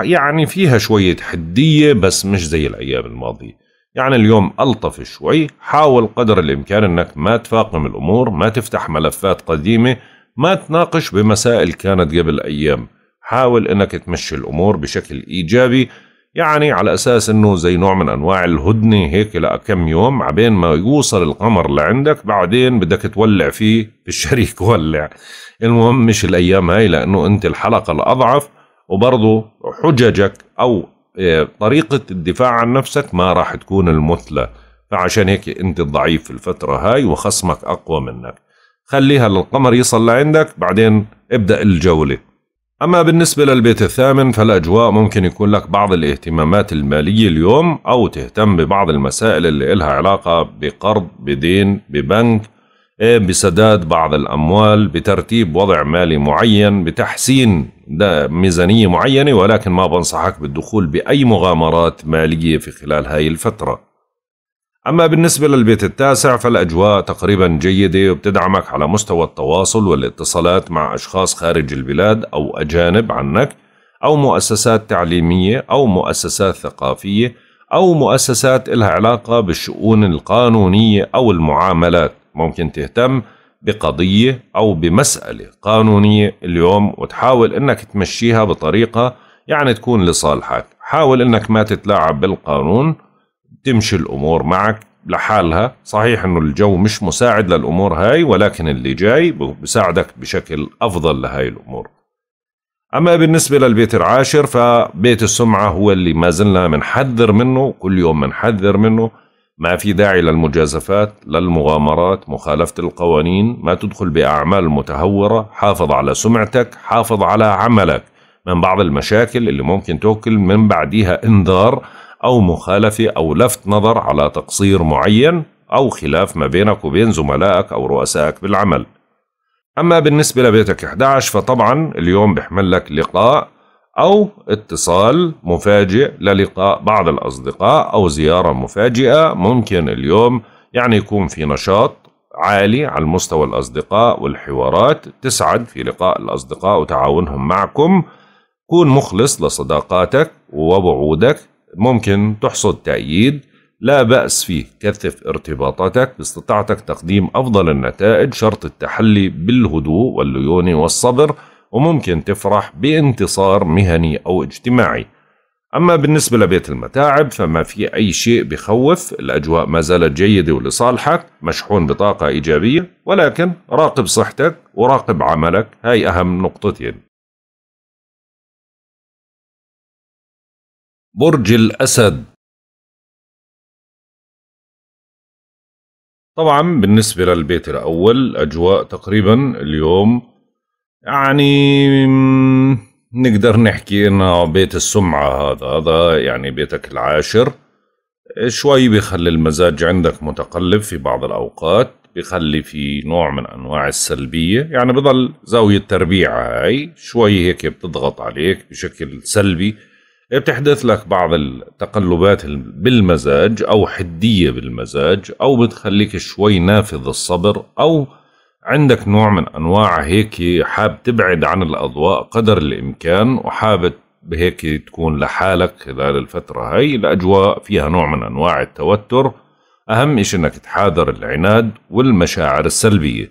A: يعني فيها شوية حدية بس مش زي الأيام الماضية يعني اليوم ألطف شوي حاول قدر الإمكان أنك ما تفاقم الأمور ما تفتح ملفات قديمة ما تناقش بمسائل كانت قبل أيام حاول أنك تمشي الأمور بشكل إيجابي يعني على أساس أنه زي نوع من أنواع الهدنة هيك لكم يوم عبين ما يوصل القمر لعندك بعدين بدك تولع فيه الشريك ولع المهم مش الايام هاي لانه انت الحلقه الاضعف وبرضه حججك او آه، طريقه الدفاع عن نفسك ما راح تكون المثلى فعشان هيك انت الضعيف في الفتره هاي وخصمك اقوى منك خليها للقمر يصل لعندك بعدين ابدا الجوله أما بالنسبة للبيت الثامن فالأجواء ممكن يكون لك بعض الاهتمامات المالية اليوم أو تهتم ببعض المسائل اللي إلها علاقة بقرض بدين ببنك إيه، بسداد بعض الأموال بترتيب وضع مالي معين بتحسين ميزانية معينة ولكن ما بنصحك بالدخول بأي مغامرات مالية في خلال هاي الفترة أما بالنسبة للبيت التاسع فالأجواء تقريبا جيدة وبتدعمك على مستوى التواصل والاتصالات مع أشخاص خارج البلاد أو أجانب عنك أو مؤسسات تعليمية أو مؤسسات ثقافية أو مؤسسات إلها علاقة بالشؤون القانونية أو المعاملات ممكن تهتم بقضية أو بمسألة قانونية اليوم وتحاول أنك تمشيها بطريقة يعني تكون لصالحك حاول أنك ما تتلاعب بالقانون تمشي الأمور معك لحالها صحيح أنه الجو مش مساعد للأمور هاي ولكن اللي جاي بساعدك بشكل أفضل لهاي الأمور أما بالنسبة للبيت العاشر فبيت السمعة هو اللي ما زلنا منحذر منه كل يوم منحذر منه ما في داعي للمجازفات للمغامرات مخالفة القوانين ما تدخل بأعمال متهورة حافظ على سمعتك حافظ على عملك من بعض المشاكل اللي ممكن توكل من بعديها انذار أو مخالفة أو لفت نظر على تقصير معين أو خلاف ما بينك وبين زملائك أو رؤسائك بالعمل أما بالنسبة لبيتك 11 فطبعا اليوم بحمل لك لقاء أو اتصال مفاجئ للقاء بعض الأصدقاء أو زيارة مفاجئة ممكن اليوم يعني يكون في نشاط عالي على مستوى الأصدقاء والحوارات تسعد في لقاء الأصدقاء وتعاونهم معكم كون مخلص لصداقاتك ووعودك ممكن تحصد تأييد لا بأس فيه كثف ارتباطاتك باستطاعتك تقديم أفضل النتائج شرط التحلي بالهدوء والليونة والصبر وممكن تفرح بانتصار مهني أو اجتماعي أما بالنسبة لبيت المتاعب فما في أي شيء بخوف الأجواء ما زالت جيدة ولصالحك مشحون بطاقة إيجابية ولكن راقب صحتك وراقب عملك هاي أهم نقطتين
C: برج الأسد
A: طبعا بالنسبة للبيت الأول أجواء تقريبا اليوم يعني نقدر نحكي انه بيت السمعة هذا هذا يعني بيتك العاشر شوي بيخلي المزاج عندك متقلب في بعض الأوقات بيخلي في نوع من أنواع السلبية يعني بضل زاوية تربيعة هاي شوي هيك بتضغط عليك بشكل سلبي بتحدث لك بعض التقلبات بالمزاج أو حدية بالمزاج أو بتخليك شوي نافذ الصبر أو عندك نوع من انواع هيك حاب تبعد عن الاضواء قدر الامكان وحابب بهيك تكون لحالك خلال الفترة هاي الأجواء فيها نوع من أنواع التوتر أهم إشي أنك تحاذر العناد والمشاعر السلبية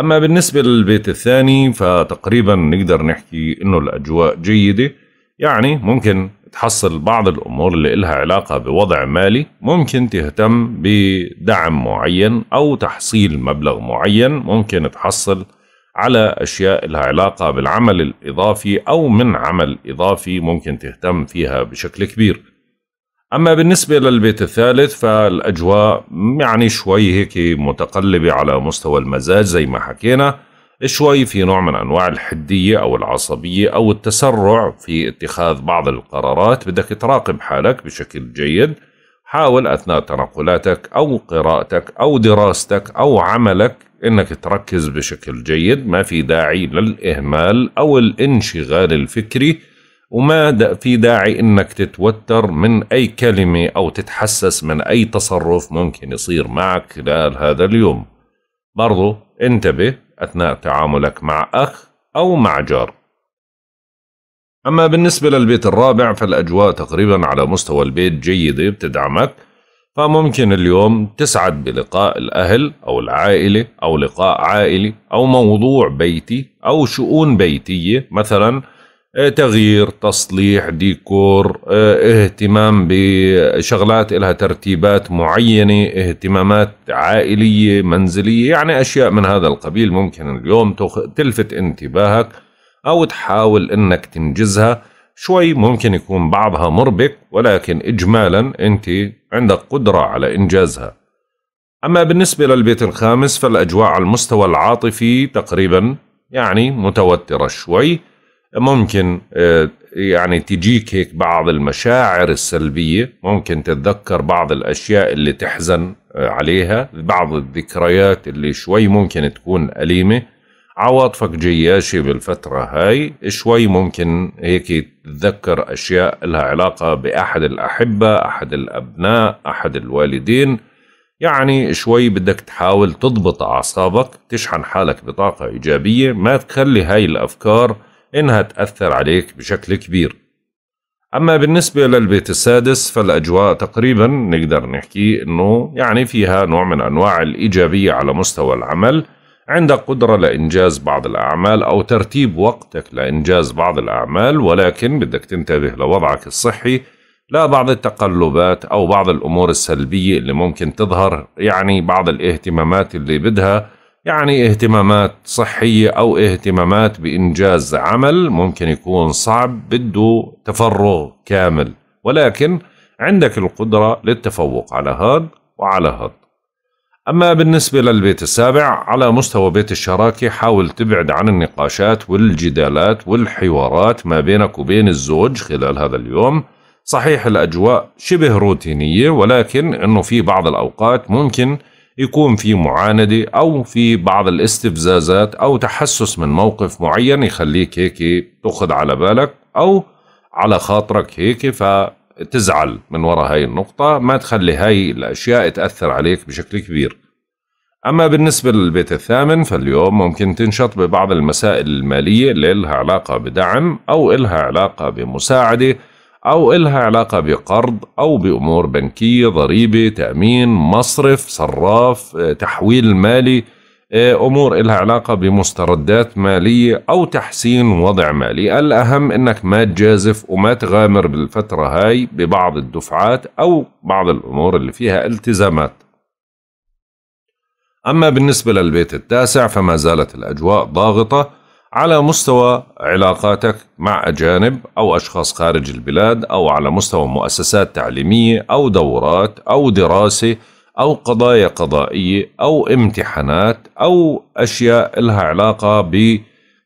A: أما بالنسبة للبيت الثاني فتقريبا نقدر نحكي أنه الأجواء جيدة يعني ممكن تحصل بعض الأمور اللي إلها علاقة بوضع مالي ممكن تهتم بدعم معين أو تحصيل مبلغ معين ممكن تحصل على أشياء إلها علاقة بالعمل الإضافي أو من عمل إضافي ممكن تهتم فيها بشكل كبير أما بالنسبة للبيت الثالث فالأجواء يعني شوي هيك متقلبة على مستوى المزاج زي ما حكينا شوي في نوع من انواع الحديه او العصبيه او التسرع في اتخاذ بعض القرارات بدك تراقب حالك بشكل جيد حاول اثناء تنقلاتك او قراءتك او دراستك او عملك انك تركز بشكل جيد ما في داعي للاهمال او الانشغال الفكري وما في داعي انك تتوتر من اي كلمه او تتحسس من اي تصرف ممكن يصير معك خلال هذا اليوم برضو انتبه أثناء تعاملك مع أخ أو مع جار أما بالنسبة للبيت الرابع فالأجواء تقريبا على مستوى البيت جيدة بتدعمك فممكن اليوم تسعد بلقاء الأهل أو العائلة أو لقاء عائلي أو موضوع بيتي أو شؤون بيتية مثلا آه، تغيير تصليح ديكور آه، اهتمام بشغلات لها ترتيبات معينة اهتمامات عائلية منزلية يعني أشياء من هذا القبيل ممكن اليوم تلفت انتباهك أو تحاول أنك تنجزها شوي ممكن يكون بعضها مربك ولكن إجمالا أنت عندك قدرة على إنجازها أما بالنسبة للبيت الخامس فالأجواء على المستوى العاطفي تقريبا يعني متوترة شوي ممكن آه، يعني تجيك هيك بعض المشاعر السلبية ممكن تتذكر بعض الأشياء اللي تحزن آه، عليها بعض الذكريات اللي شوي ممكن تكون أليمة عواطفك جياشة بالفترة هاي شوي ممكن هيك تتذكر أشياء لها علاقة بأحد الأحبة أحد الأبناء أحد الوالدين يعني شوي بدك تحاول تضبط أعصابك تشحن حالك بطاقة إيجابية ما تخلي هاي الأفكار إنها تأثر عليك بشكل كبير أما بالنسبة للبيت السادس فالأجواء تقريبا نقدر نحكي أنه يعني فيها نوع من أنواع الإيجابية على مستوى العمل عندك قدرة لإنجاز بعض الأعمال أو ترتيب وقتك لإنجاز بعض الأعمال ولكن بدك تنتبه لوضعك الصحي لا بعض التقلبات أو بعض الأمور السلبية اللي ممكن تظهر يعني بعض الاهتمامات اللي بدها يعني اهتمامات صحية أو اهتمامات بإنجاز عمل ممكن يكون صعب بده تفرغ كامل ولكن عندك القدرة للتفوق على هذا وعلى هذا أما بالنسبة للبيت السابع على مستوى بيت الشراكة حاول تبعد عن النقاشات والجدالات والحوارات ما بينك وبين الزوج خلال هذا اليوم صحيح الأجواء شبه روتينية ولكن أنه في بعض الأوقات ممكن يكون في معاندة أو في بعض الاستفزازات أو تحسس من موقف معين يخليك هيك تأخذ على بالك أو على خاطرك هيك فتزعل من وراء هاي النقطة ما تخلي هاي الأشياء تأثر عليك بشكل كبير أما بالنسبة للبيت الثامن فاليوم ممكن تنشط ببعض المسائل المالية اللي لها علاقة بدعم أو إلها علاقة بمساعدة أو إلها علاقة بقرض أو بأمور بنكية ضريبة تأمين مصرف صراف آه، تحويل مالي آه، أمور إلها علاقة بمستردات مالية أو تحسين وضع مالي الأهم أنك ما تجازف وما تغامر بالفترة هاي ببعض الدفعات أو بعض الأمور اللي فيها التزامات أما بالنسبة للبيت التاسع فما زالت الأجواء ضاغطة على مستوى علاقاتك مع أجانب أو أشخاص خارج البلاد أو على مستوى مؤسسات تعليمية أو دورات أو دراسة أو قضايا قضائية أو امتحانات أو أشياء لها علاقة ب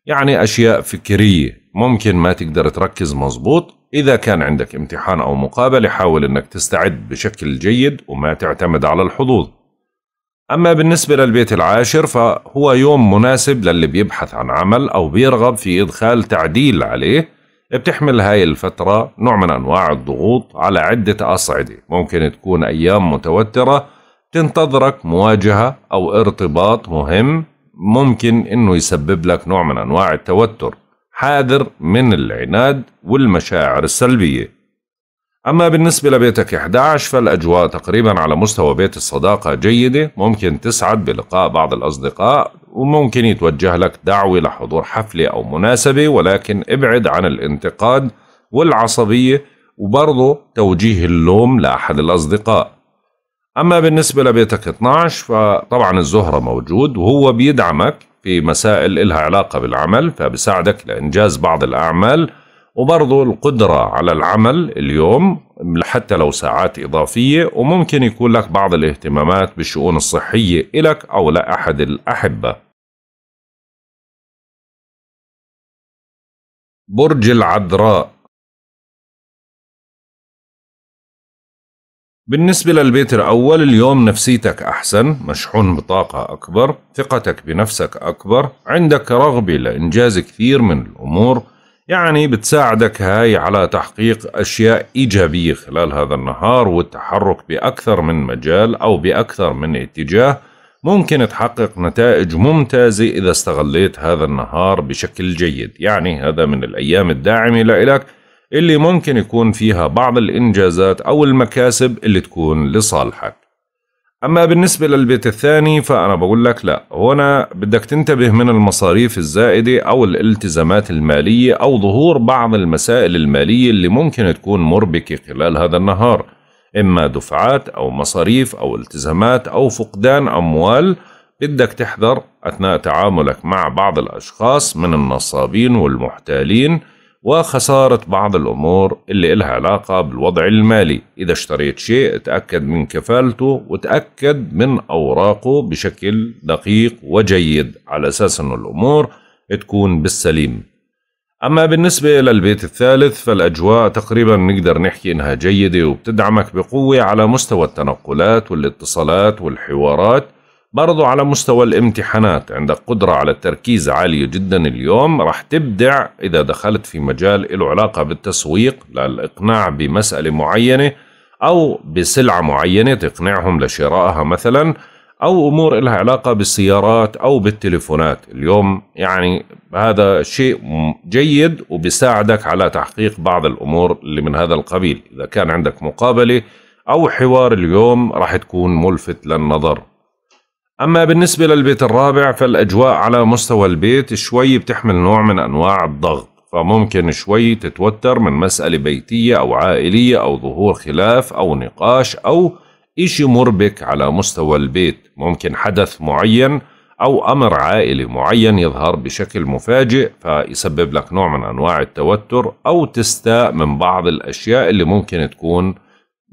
A: يعني أشياء فكرية ممكن ما تقدر تركز مظبوط إذا كان عندك امتحان أو مقابلة حاول أنك تستعد بشكل جيد وما تعتمد على الحظوظ أما بالنسبة للبيت العاشر فهو يوم مناسب للي بيبحث عن عمل أو بيرغب في إدخال تعديل عليه بتحمل هاي الفترة نوع من أنواع الضغوط على عدة أصعدة ممكن تكون أيام متوترة تنتظرك مواجهة أو ارتباط مهم ممكن أنه يسبب لك نوع من أنواع التوتر حاذر من العناد والمشاعر السلبية أما بالنسبة لبيتك 11 فالأجواء تقريبا على مستوى بيت الصداقة جيدة ممكن تسعد بلقاء بعض الأصدقاء وممكن يتوجه لك دعوة لحضور حفلة أو مناسبة ولكن ابعد عن الانتقاد والعصبية وبرضه توجيه اللوم لأحد الأصدقاء أما بالنسبة لبيتك 12 فطبعا الزهرة موجود وهو بيدعمك في مسائل إلها علاقة بالعمل فبساعدك لإنجاز بعض الأعمال وبرضه القدرة على العمل اليوم حتى لو ساعات إضافية وممكن يكون لك بعض الاهتمامات بالشؤون الصحية إلك أو لأحد الأحبة
B: برج العذراء بالنسبة للبيت الأول
A: اليوم نفسيتك أحسن مشحون بطاقة أكبر ثقتك بنفسك أكبر عندك رغبة لإنجاز كثير من الأمور يعني بتساعدك هاي على تحقيق أشياء إيجابية خلال هذا النهار والتحرك بأكثر من مجال أو بأكثر من اتجاه ممكن تحقق نتائج ممتازة إذا استغليت هذا النهار بشكل جيد يعني هذا من الأيام الداعمة لإلك اللي ممكن يكون فيها بعض الإنجازات أو المكاسب اللي تكون لصالحك أما بالنسبة للبيت الثاني فأنا بقول لك لا هنا بدك تنتبه من المصاريف الزائدة أو الالتزامات المالية أو ظهور بعض المسائل المالية اللي ممكن تكون مربكة خلال هذا النهار إما دفعات أو مصاريف أو التزامات أو فقدان أموال بدك تحذر أثناء تعاملك مع بعض الأشخاص من النصابين والمحتالين وخسارة بعض الأمور اللي إلها علاقة بالوضع المالي إذا اشتريت شيء تأكد من كفالته وتأكد من أوراقه بشكل دقيق وجيد على أساس أن الأمور تكون بالسليم أما بالنسبة للبيت الثالث فالأجواء تقريبا نقدر نحكي إنها جيدة وبتدعمك بقوة على مستوى التنقلات والاتصالات والحوارات برضو على مستوى الامتحانات عندك قدرة على التركيز عالية جدا اليوم راح تبدع إذا دخلت في مجال له علاقة بالتسويق للإقناع بمسألة معينة أو بسلعة معينة تقنعهم لشرائها مثلا أو أمور لها علاقة بالسيارات أو بالتليفونات اليوم يعني هذا شيء جيد وبيساعدك على تحقيق بعض الأمور اللي من هذا القبيل إذا كان عندك مقابلة أو حوار اليوم راح تكون ملفت للنظر أما بالنسبة للبيت الرابع فالأجواء على مستوى البيت شوي بتحمل نوع من أنواع الضغط فممكن شوي تتوتر من مسألة بيتية أو عائلية أو ظهور خلاف أو نقاش أو إشي مربك على مستوى البيت ممكن حدث معين أو أمر عائلي معين يظهر بشكل مفاجئ فيسبب لك نوع من أنواع التوتر أو تستاء من بعض الأشياء اللي ممكن تكون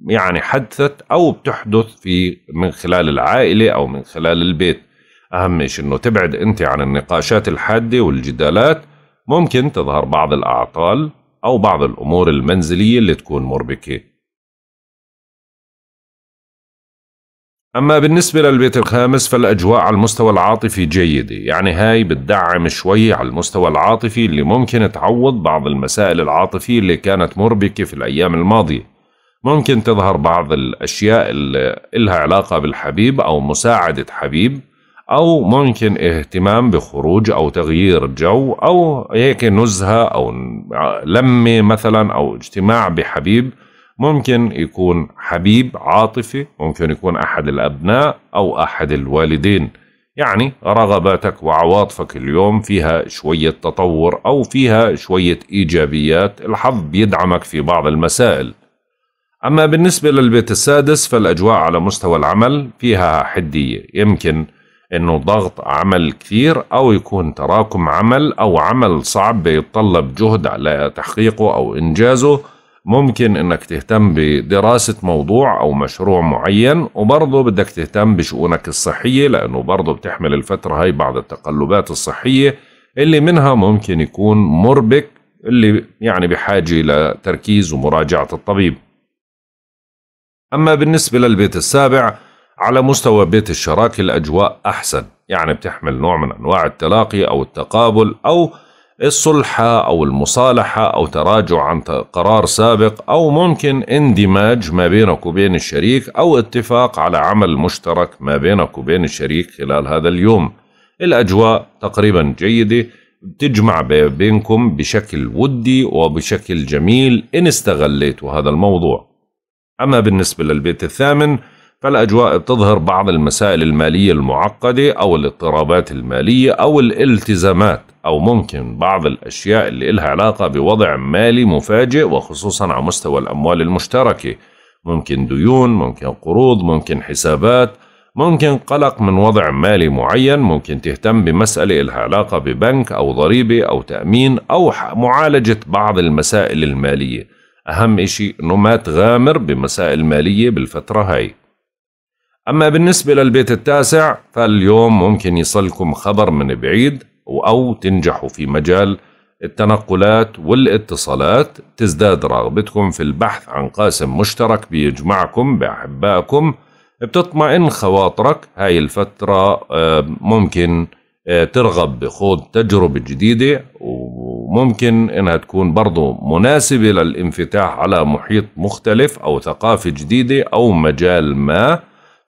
A: يعني حدثت او بتحدث في من خلال العائله او من خلال البيت اهم شيء انه تبعد انت عن النقاشات الحاده والجدالات ممكن تظهر بعض الاعطال او بعض الامور المنزليه اللي تكون مربكه اما بالنسبه للبيت الخامس فالاجواء على المستوى العاطفي جيده يعني هاي بتدعم شوي على المستوى العاطفي اللي ممكن تعوض بعض المسائل العاطفيه اللي كانت مربكه في الايام الماضيه ممكن تظهر بعض الأشياء اللي لها علاقة بالحبيب أو مساعدة حبيب أو ممكن اهتمام بخروج أو تغيير جو أو هيك نزهة أو لمة مثلا أو اجتماع بحبيب ممكن يكون حبيب عاطفي ممكن يكون أحد الأبناء أو أحد الوالدين يعني رغباتك وعواطفك اليوم فيها شوية تطور أو فيها شوية إيجابيات الحظ بيدعمك في بعض المسائل أما بالنسبة للبيت السادس فالأجواء على مستوى العمل فيها حدية يمكن أنه ضغط عمل كثير أو يكون تراكم عمل أو عمل صعب بيتطلب جهد على تحقيقه أو إنجازه ممكن أنك تهتم بدراسة موضوع أو مشروع معين وبرضه بدك تهتم بشؤونك الصحية لأنه برضه بتحمل الفترة هاي بعض التقلبات الصحية اللي منها ممكن يكون مربك اللي يعني بحاجة لتركيز ومراجعة الطبيب أما بالنسبة للبيت السابع على مستوى بيت الشراكة الأجواء أحسن يعني بتحمل نوع من أنواع التلاقي أو التقابل أو الصلحة أو المصالحة أو تراجع عن قرار سابق أو ممكن اندماج ما بينك وبين الشريك أو اتفاق على عمل مشترك ما بينك وبين الشريك خلال هذا اليوم الأجواء تقريبا جيدة بتجمع بينكم بشكل ودي وبشكل جميل إن استغليتوا هذا الموضوع أما بالنسبة للبيت الثامن فالأجواء بتظهر بعض المسائل المالية المعقدة أو الاضطرابات المالية أو الالتزامات أو ممكن بعض الأشياء اللي إلها علاقة بوضع مالي مفاجئ وخصوصا على مستوى الأموال المشتركة ممكن ديون ممكن قروض ممكن حسابات ممكن قلق من وضع مالي معين ممكن تهتم بمسألة إلها علاقة ببنك أو ضريبة أو تأمين أو معالجة بعض المسائل المالية أهم إشي أنه ما تغامر بمسائل مالية بالفترة هاي أما بالنسبة للبيت التاسع فاليوم ممكن يصلكم خبر من بعيد أو تنجحوا في مجال التنقلات والاتصالات تزداد رغبتكم في البحث عن قاسم مشترك بيجمعكم بأحبائكم بتطمئن خواطرك هاي الفترة آه، ممكن آه، ترغب بخوض تجربة جديدة وممكن انها تكون برضو مناسبة للانفتاح على محيط مختلف او ثقافة جديدة او مجال ما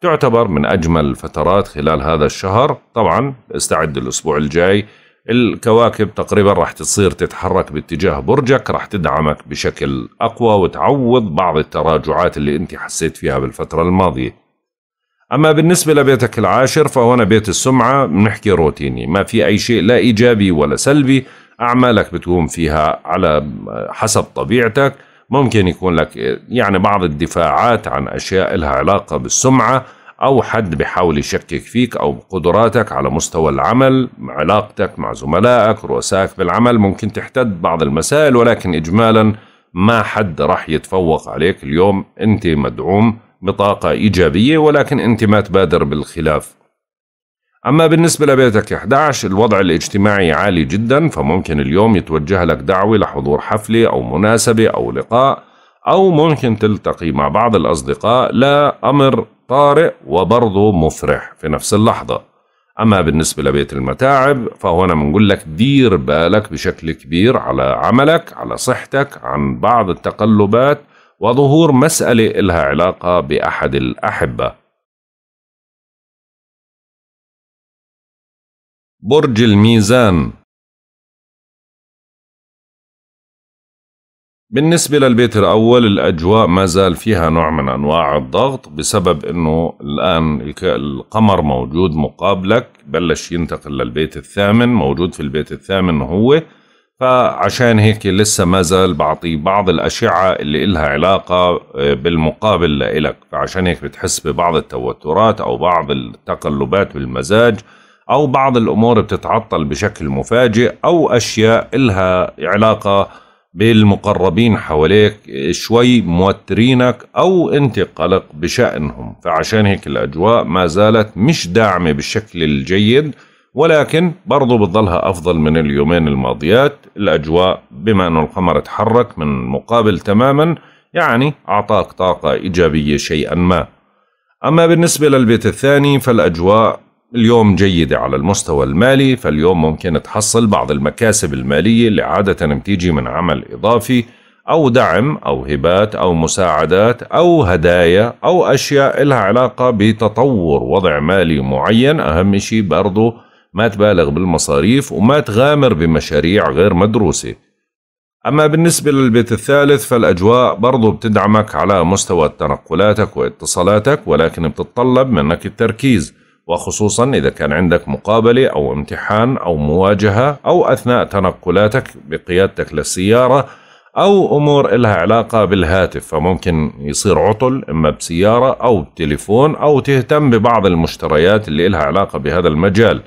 A: تعتبر من اجمل الفترات خلال هذا الشهر طبعا استعد الاسبوع الجاي الكواكب تقريبا راح تصير تتحرك باتجاه برجك راح تدعمك بشكل اقوى وتعوض بعض التراجعات اللي انت حسيت فيها بالفترة الماضية أما بالنسبة لبيتك العاشر فهنا بيت السمعة بنحكي روتيني ما في أي شيء لا إيجابي ولا سلبي أعمالك بتقوم فيها على حسب طبيعتك ممكن يكون لك يعني بعض الدفاعات عن أشياء لها علاقة بالسمعة أو حد بحاول يشكك فيك أو بقدراتك على مستوى العمل علاقتك مع زملائك رؤسائك بالعمل ممكن تحتد بعض المسائل ولكن إجمالا ما حد راح يتفوق عليك اليوم أنت مدعوم بطاقة إيجابية ولكن أنت ما تبادر بالخلاف أما بالنسبة لبيتك 11 الوضع الاجتماعي عالي جدا فممكن اليوم يتوجه لك دعوة لحضور حفلة أو مناسبة أو لقاء أو ممكن تلتقي مع بعض الأصدقاء لأمر طارئ وبرضه مفرح في نفس اللحظة أما بالنسبة لبيت المتاعب فهنا بنقول لك دير بالك بشكل كبير على عملك على صحتك عن بعض التقلبات وظهور مسألة إلها علاقة بأحد الأحبة
B: برج الميزان بالنسبة
A: للبيت الأول الأجواء ما زال فيها نوع من أنواع الضغط بسبب أنه الآن القمر موجود مقابلك بلش ينتقل للبيت الثامن موجود في البيت الثامن هو فعشان هيك لسه ما زال بعطي بعض الأشعة اللي إلها علاقة آه، بالمقابل لإلك فعشان هيك بتحس ببعض التوترات أو بعض التقلبات بالمزاج أو بعض الأمور بتتعطل بشكل مفاجئ أو أشياء إلها علاقة بالمقربين حواليك آه، شوي موترينك أو أنت قلق بشأنهم فعشان هيك الأجواء ما زالت مش داعمة بالشكل الجيد ولكن برضو بتظلها أفضل من اليومين الماضيات الأجواء بما أنه القمر تحرك من مقابل تماما يعني أعطاك طاقة إيجابية شيئا ما أما بالنسبة للبيت الثاني فالأجواء اليوم جيدة على المستوى المالي فاليوم ممكن تحصل بعض المكاسب المالية اللي عادة بتيجي من عمل إضافي أو دعم أو هبات أو مساعدات أو هدايا أو أشياء لها علاقة بتطور وضع مالي معين أهم شيء برضو ما تبالغ بالمصاريف وما تغامر بمشاريع غير مدروسة أما بالنسبة للبيت الثالث فالأجواء برضو بتدعمك على مستوى تنقلاتك واتصالاتك ولكن بتتطلب منك التركيز وخصوصا إذا كان عندك مقابلة أو امتحان أو مواجهة أو أثناء تنقلاتك بقيادتك للسيارة أو أمور إلها علاقة بالهاتف فممكن يصير عطل إما بسيارة أو بتليفون أو تهتم ببعض المشتريات اللي إلها علاقة بهذا المجال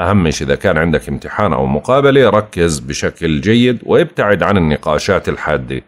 A: أهم شيء إذا كان عندك امتحان أو مقابلة ركز بشكل جيد وابتعد عن النقاشات الحادة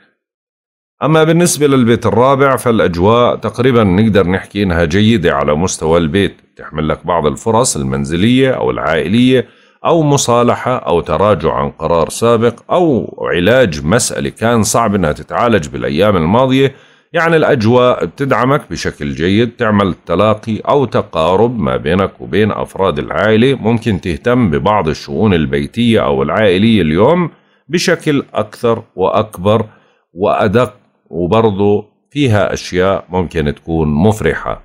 A: أما بالنسبة للبيت الرابع فالأجواء تقريبا نقدر نحكي إنها جيدة على مستوى البيت تحمل لك بعض الفرص المنزلية أو العائلية أو مصالحة أو تراجع عن قرار سابق أو علاج مسألة كان صعب إنها تتعالج بالأيام الماضية يعني الأجواء بتدعمك بشكل جيد تعمل تلاقي أو تقارب ما بينك وبين أفراد العائلة ممكن تهتم ببعض الشؤون البيتية أو العائلية اليوم بشكل أكثر وأكبر وأدق وبرضو فيها أشياء ممكن تكون مفرحة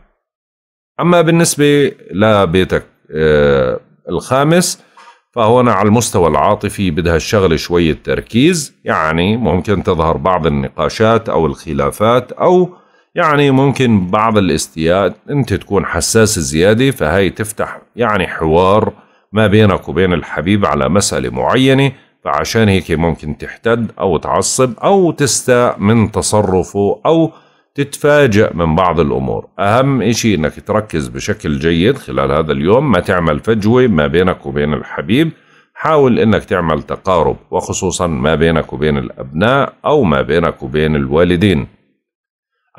A: أما بالنسبة لبيتك آه، الخامس فهنا على المستوى العاطفي بدها الشغلة شوية تركيز يعني ممكن تظهر بعض النقاشات أو الخلافات أو يعني ممكن بعض الاستياء أنت تكون حساس زيادة فهي تفتح يعني حوار ما بينك وبين الحبيب على مسألة معينة فعشان هيك ممكن تحتد أو تعصب أو تستاء من تصرفه أو تتفاجأ من بعض الأمور أهم إشي أنك تركز بشكل جيد خلال هذا اليوم ما تعمل فجوة ما بينك وبين الحبيب حاول أنك تعمل تقارب وخصوصا ما بينك وبين الأبناء أو ما بينك وبين الوالدين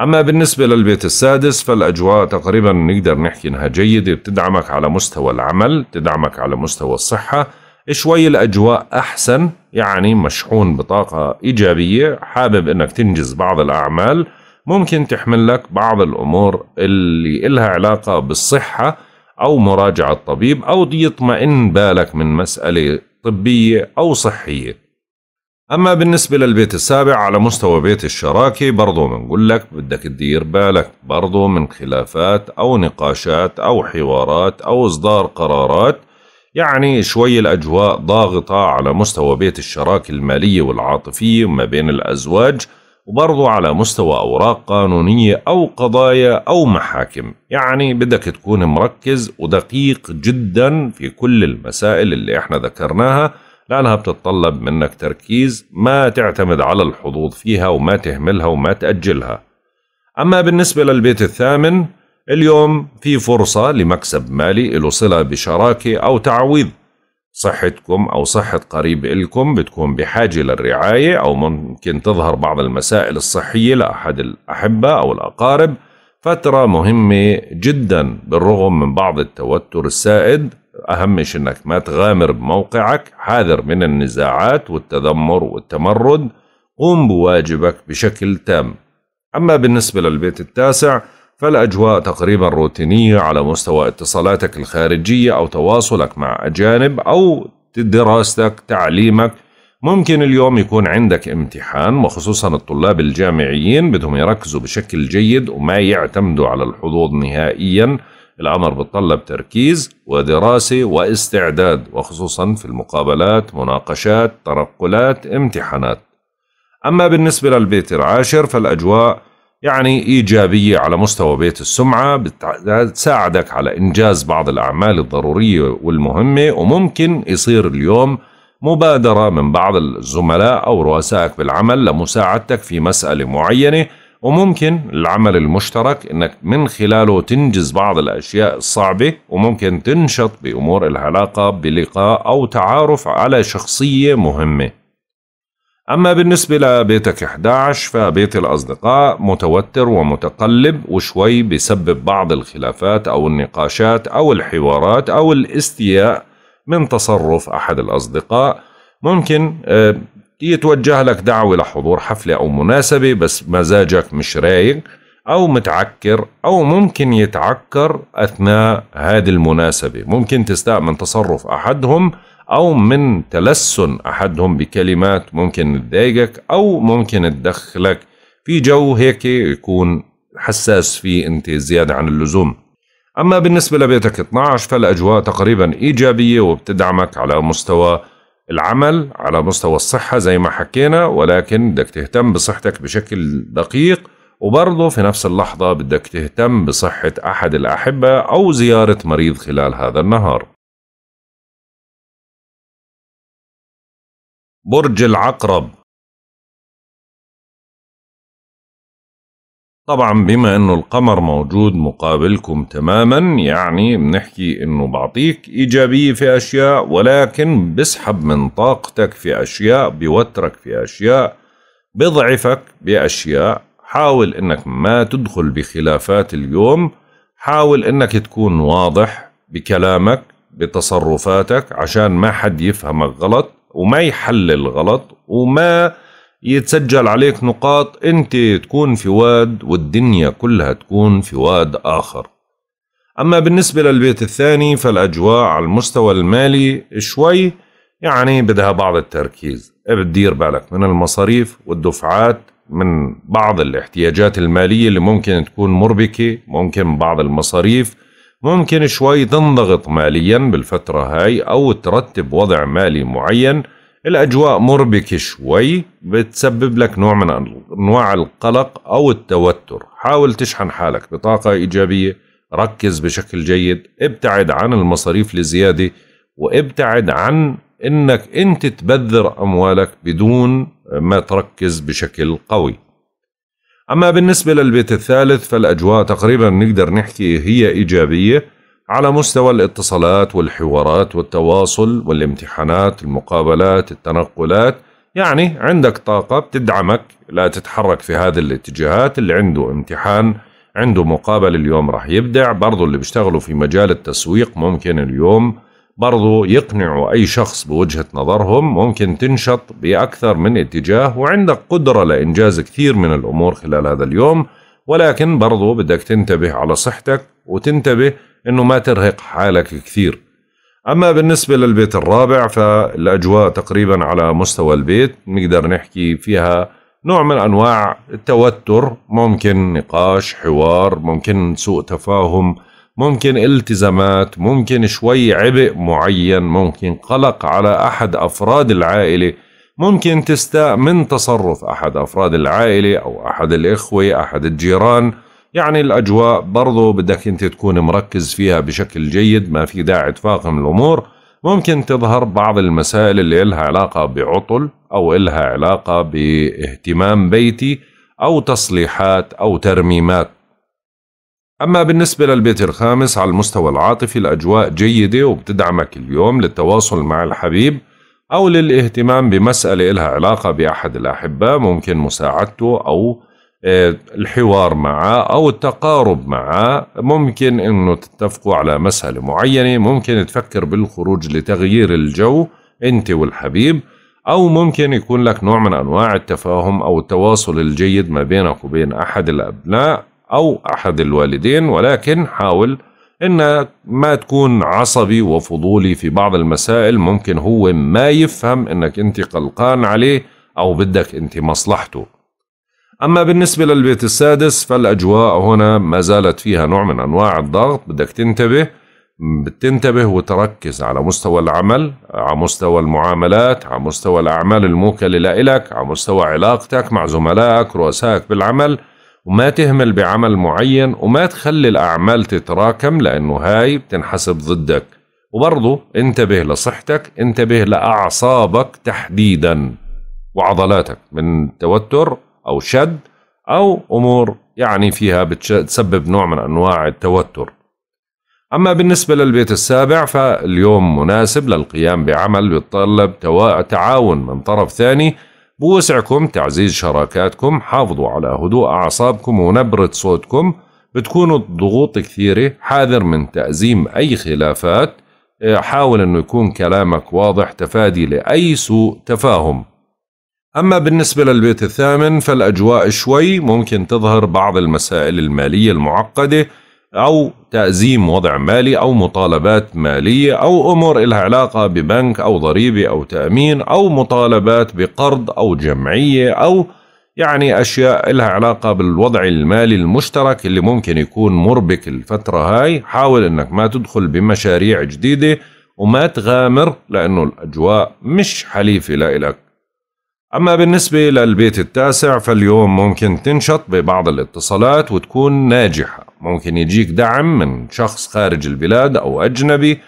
A: أما بالنسبة للبيت السادس فالأجواء تقريبا نقدر نحكي إنها جيدة بتدعمك على مستوى العمل تدعمك على مستوى الصحة شوي الأجواء أحسن يعني مشحون بطاقة إيجابية حابب إنك تنجز بعض الأعمال ممكن تحمل لك بعض الأمور اللي إلها علاقة بالصحة أو مراجعة طبيب أو يطمئن بالك من مسألة طبية أو صحية أما بالنسبة للبيت السابع على مستوى بيت الشراكة برضو منقول لك بدك تدير بالك برضو من خلافات أو نقاشات أو حوارات أو إصدار قرارات يعني شوي الأجواء ضاغطة على مستوى بيت الشراكة المالية والعاطفية ما بين الأزواج وبرضو على مستوى أوراق قانونية أو قضايا أو محاكم يعني بدك تكون مركز ودقيق جدا في كل المسائل اللي احنا ذكرناها لأنها بتتطلب منك تركيز ما تعتمد على الحظوظ فيها وما تهملها وما تأجلها أما بالنسبة للبيت الثامن اليوم في فرصة لمكسب مالي له صلة بشراكة أو تعويض صحتكم أو صحة قريب إلكم بتكون بحاجة للرعاية أو ممكن تظهر بعض المسائل الصحية لأحد الأحبة أو الأقارب فترة مهمة جدا بالرغم من بعض التوتر السائد أهم أنك ما تغامر بموقعك حاذر من النزاعات والتذمر والتمرد قوم بواجبك بشكل تام أما بالنسبة للبيت التاسع فالأجواء تقريبا روتينية على مستوى اتصالاتك الخارجية أو تواصلك مع أجانب أو دراستك تعليمك ممكن اليوم يكون عندك امتحان وخصوصا الطلاب الجامعيين بدهم يركزوا بشكل جيد وما يعتمدوا على الحظوظ نهائيا الأمر بتطلب تركيز ودراسة واستعداد وخصوصا في المقابلات مناقشات ترقلات امتحانات أما بالنسبة للبيت العاشر فالأجواء يعني إيجابية على مستوى بيت السمعة بتساعدك على إنجاز بعض الأعمال الضرورية والمهمة وممكن يصير اليوم مبادرة من بعض الزملاء أو رؤسائك بالعمل لمساعدتك في مسألة معينة وممكن العمل المشترك انك من خلاله تنجز بعض الاشياء الصعبه وممكن تنشط بامور العلاقه بلقاء او تعارف على شخصيه مهمه أما بالنسبة لبيتك 11 فبيت الأصدقاء متوتر ومتقلب وشوي بسبب بعض الخلافات أو النقاشات أو الحوارات أو الاستياء من تصرف أحد الأصدقاء ممكن آه، يتوجه لك دعوة لحضور حفلة أو مناسبة بس مزاجك مش رايق أو متعكر أو ممكن يتعكر أثناء هذه المناسبة ممكن تستاء من تصرف أحدهم أو من تلسن أحدهم بكلمات ممكن تضايقك أو ممكن تدخلك في جو هيك يكون حساس فيه أنت زيادة عن اللزوم أما بالنسبة لبيتك 12 فالأجواء تقريبا إيجابية وبتدعمك على مستوى العمل على مستوى الصحة زي ما حكينا ولكن بدك تهتم بصحتك بشكل دقيق وبرضه في نفس اللحظة بدك تهتم بصحة أحد الأحبة أو زيارة مريض خلال هذا النهار
C: برج العقرب
A: طبعا بما انه القمر موجود مقابلكم تماما يعني بنحكي انه بعطيك ايجابية في اشياء ولكن بسحب من طاقتك في اشياء بيوترك في اشياء بضعفك باشياء حاول انك ما تدخل بخلافات اليوم حاول انك تكون واضح بكلامك بتصرفاتك عشان ما حد يفهمك غلط وما يحلل غلط وما يتسجل عليك نقاط انت تكون في واد والدنيا كلها تكون في واد اخر اما بالنسبه للبيت الثاني فالاجواء على المستوى المالي شوي يعني بدها بعض التركيز بتدير بالك من المصاريف والدفعات من بعض الاحتياجات المالية اللي ممكن تكون مربكة ممكن بعض المصاريف ممكن شوي تنضغط ماليا بالفترة هاي أو ترتب وضع مالي معين الأجواء مربكة شوي بتسبب لك نوع من أنواع القلق أو التوتر حاول تشحن حالك بطاقة إيجابية ركز بشكل جيد ابتعد عن المصاريف الزيادة وابتعد عن انك انت تبذر اموالك بدون ما تركز بشكل قوي أما بالنسبة للبيت الثالث فالأجواء تقريبا نقدر نحكي هي إيجابية على مستوى الاتصالات والحوارات والتواصل والامتحانات المقابلات التنقلات يعني عندك طاقة بتدعمك لا تتحرك في هذه الاتجاهات اللي عنده امتحان عنده مقابل اليوم راح يبدع برضو اللي بيشتغلوا في مجال التسويق ممكن اليوم برضو يقنعوا أي شخص بوجهة نظرهم ممكن تنشط بأكثر من اتجاه وعندك قدرة لإنجاز كثير من الأمور خلال هذا اليوم ولكن برضو بدك تنتبه على صحتك وتنتبه أنه ما ترهق حالك كثير أما بالنسبة للبيت الرابع فالأجواء تقريبا على مستوى البيت نقدر نحكي فيها نوع من أنواع التوتر ممكن نقاش حوار ممكن سوء تفاهم ممكن التزامات ممكن شوي عبء معين ممكن قلق على أحد أفراد العائلة ممكن تستاء من تصرف أحد أفراد العائلة أو أحد الإخوة أحد الجيران يعني الأجواء برضو بدك أنت تكون مركز فيها بشكل جيد ما في داعي تفاقم الأمور ممكن تظهر بعض المسائل اللي إلها علاقة بعطل أو إلها علاقة باهتمام بيتي أو تصليحات أو ترميمات أما بالنسبة للبيت الخامس على المستوى العاطفي الأجواء جيدة وبتدعمك اليوم للتواصل مع الحبيب أو للاهتمام بمسألة إلها علاقة بأحد الأحباء ممكن مساعدته أو آه، الحوار معه أو التقارب معه ممكن أنه تتفقوا على مسألة معينة ممكن تفكر بالخروج لتغيير الجو أنت والحبيب أو ممكن يكون لك نوع من أنواع التفاهم أو التواصل الجيد ما بينك وبين أحد الأبناء أو أحد الوالدين ولكن حاول إن ما تكون عصبي وفضولي في بعض المسائل ممكن هو ما يفهم إنك أنت قلقان عليه أو بدك أنت مصلحته أما بالنسبة للبيت السادس فالأجواء هنا ما زالت فيها نوع من أنواع الضغط بدك تنتبه بتنتبه وتركز على مستوى العمل على مستوى المعاملات على مستوى الأعمال الموكلة لإلك على مستوى علاقتك مع زملائك رؤسائك بالعمل وما تهمل بعمل معين وما تخلي الأعمال تتراكم لأنه هاي بتنحسب ضدك وبرضه انتبه لصحتك انتبه لأعصابك تحديدا وعضلاتك من توتر أو شد أو أمور يعني فيها بتسبب نوع من أنواع التوتر أما بالنسبة للبيت السابع فاليوم مناسب للقيام بعمل يتطلب تعاون من طرف ثاني بوسعكم تعزيز شراكاتكم حافظوا على هدوء أعصابكم ونبرة صوتكم بتكون الضغوط كثيرة حاذر من تأزيم أي خلافات آه، حاول أنه يكون كلامك واضح تفادي لأي سوء تفاهم أما بالنسبة للبيت الثامن فالأجواء شوي ممكن تظهر بعض المسائل المالية المعقدة أو تأزيم وضع مالي أو مطالبات مالية أو أمور إلها علاقة ببنك أو ضريبة أو تأمين أو مطالبات بقرض أو جمعية أو يعني أشياء إلها علاقة بالوضع المالي المشترك اللي ممكن يكون مربك الفترة هاي حاول أنك ما تدخل بمشاريع جديدة وما تغامر لأنه الأجواء مش حليفة لإلك أما بالنسبة للبيت التاسع فاليوم ممكن تنشط ببعض الاتصالات وتكون ناجحة ممكن يجيك دعم من شخص خارج البلاد أو أجنبي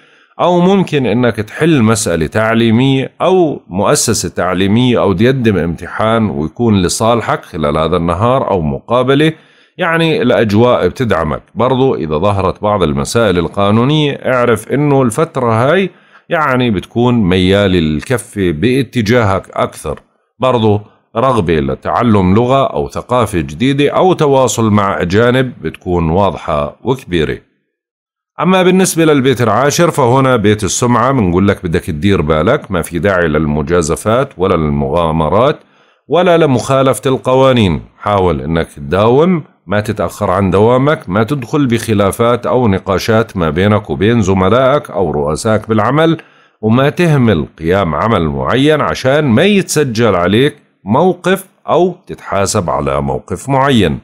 A: أو ممكن أنك تحل مسألة تعليمية أو مؤسسة تعليمية أو تقدم امتحان ويكون لصالحك خلال هذا النهار أو مقابلة يعني الأجواء بتدعمك برضو إذا ظهرت بعض المسائل القانونية اعرف أنه الفترة هاي يعني بتكون ميال الكفة باتجاهك أكثر برضو رغبة لتعلم لغة أو ثقافة جديدة أو تواصل مع أجانب بتكون واضحة وكبيرة أما بالنسبة للبيت العاشر فهنا بيت السمعة بنقول لك بدك تدير بالك ما في داعي للمجازفات ولا للمغامرات ولا لمخالفة القوانين حاول أنك تداوم ما تتأخر عن دوامك ما تدخل بخلافات أو نقاشات ما بينك وبين زملائك أو رؤسائك بالعمل وما تهمل قيام عمل معين عشان ما يتسجل عليك موقف أو تتحاسب على موقف معين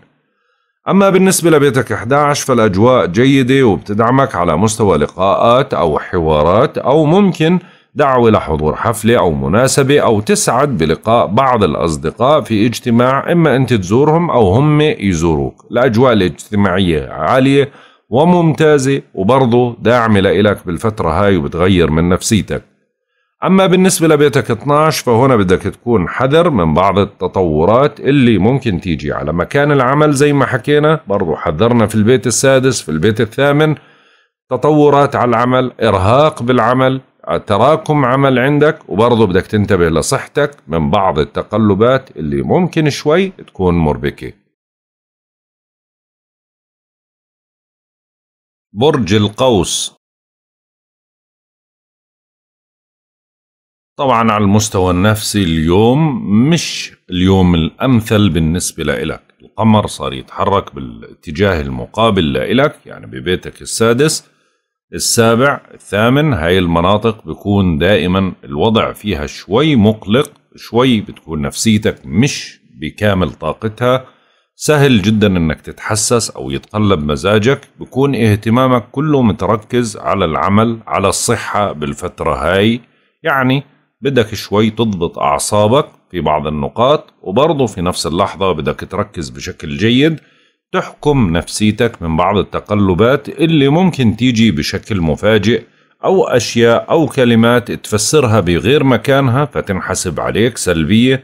A: أما بالنسبة لبيتك 11 فالأجواء جيدة وبتدعمك على مستوى لقاءات أو حوارات أو ممكن دعوة لحضور حفلة أو مناسبة أو تسعد بلقاء بعض الأصدقاء في اجتماع إما أنت تزورهم أو هم يزوروك الأجواء الاجتماعية عالية وممتازة وبرضه داعمة لإلك بالفترة هاي وبتغير من نفسيتك أما بالنسبة لبيتك 12 فهنا بدك تكون حذر من بعض التطورات اللي ممكن تيجي على مكان العمل زي ما حكينا برضو حذرنا في البيت السادس في البيت الثامن تطورات على العمل إرهاق بالعمل تراكم عمل عندك وبرضو بدك تنتبه لصحتك من بعض التقلبات اللي ممكن شوي تكون
B: مربكه برج القوس
A: طبعا على المستوى النفسي اليوم مش اليوم الأمثل بالنسبة لإلك القمر صار يتحرك بالاتجاه المقابل لإلك يعني ببيتك السادس السابع الثامن هاي المناطق بيكون دائما الوضع فيها شوي مقلق شوي بتكون نفسيتك مش بكامل طاقتها سهل جدا انك تتحسس او يتقلب مزاجك بكون اهتمامك كله متركز على العمل على الصحة بالفترة هاي يعني بدك شوي تضبط أعصابك في بعض النقاط وبرضه في نفس اللحظة بدك تركز بشكل جيد تحكم نفسيتك من بعض التقلبات اللي ممكن تيجي بشكل مفاجئ أو أشياء أو كلمات تفسرها بغير مكانها فتنحسب عليك سلبية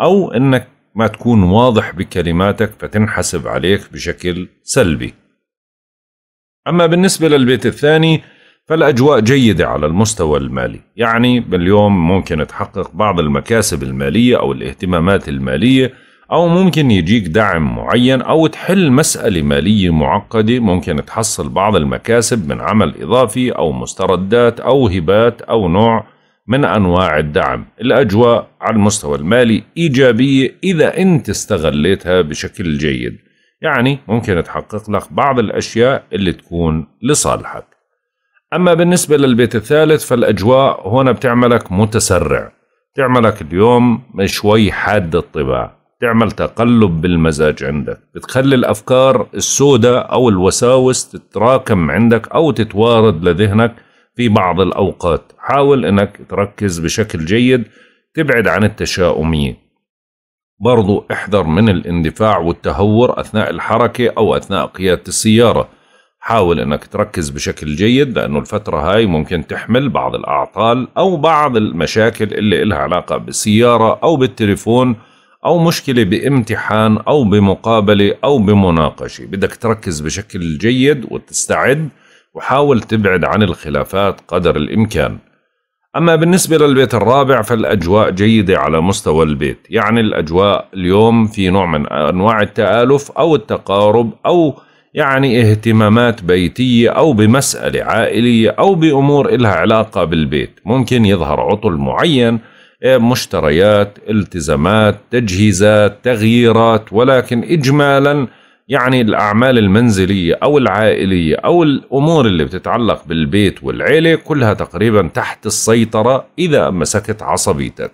A: أو إنك ما تكون واضح بكلماتك فتنحسب عليك بشكل سلبي أما بالنسبة للبيت الثاني فالأجواء جيدة على المستوى المالي يعني باليوم ممكن تحقق بعض المكاسب المالية أو الاهتمامات المالية أو ممكن يجيك دعم معين أو تحل مسألة مالية معقدة ممكن تحصل بعض المكاسب من عمل إضافي أو مستردات أو هبات أو نوع من أنواع الدعم الأجواء على المستوى المالي إيجابية إذا أنت استغليتها بشكل جيد يعني ممكن تحقق لك بعض الأشياء اللي تكون لصالحك أما بالنسبة للبيت الثالث فالأجواء هنا بتعملك متسرع تعملك اليوم شوي حاد الطباع تعمل تقلب بالمزاج عندك بتخلي الأفكار السوداء أو الوساوس تتراكم عندك أو تتوارد لذهنك في بعض الأوقات حاول أنك تركز بشكل جيد تبعد عن التشاؤمية برضو احذر من الاندفاع والتهور أثناء الحركة أو أثناء قيادة السيارة حاول أنك تركز بشكل جيد لأنه الفترة هاي ممكن تحمل بعض الأعطال أو بعض المشاكل اللي إلها علاقة بالسيارة أو بالتليفون أو مشكلة بامتحان أو بمقابلة أو بمناقشة بدك تركز بشكل جيد وتستعد وحاول تبعد عن الخلافات قدر الإمكان أما بالنسبة للبيت الرابع فالأجواء جيدة على مستوى البيت يعني الأجواء اليوم في نوع من أنواع التآلف أو التقارب أو يعني اهتمامات بيتية أو بمسألة عائلية أو بأمور إلها علاقة بالبيت ممكن يظهر عطل معين إيه، مشتريات التزامات تجهيزات تغييرات ولكن إجمالاً يعني الأعمال المنزلية أو العائلية أو الأمور اللي بتتعلق بالبيت والعيلة كلها تقريبا تحت السيطرة إذا مسكت عصبيتك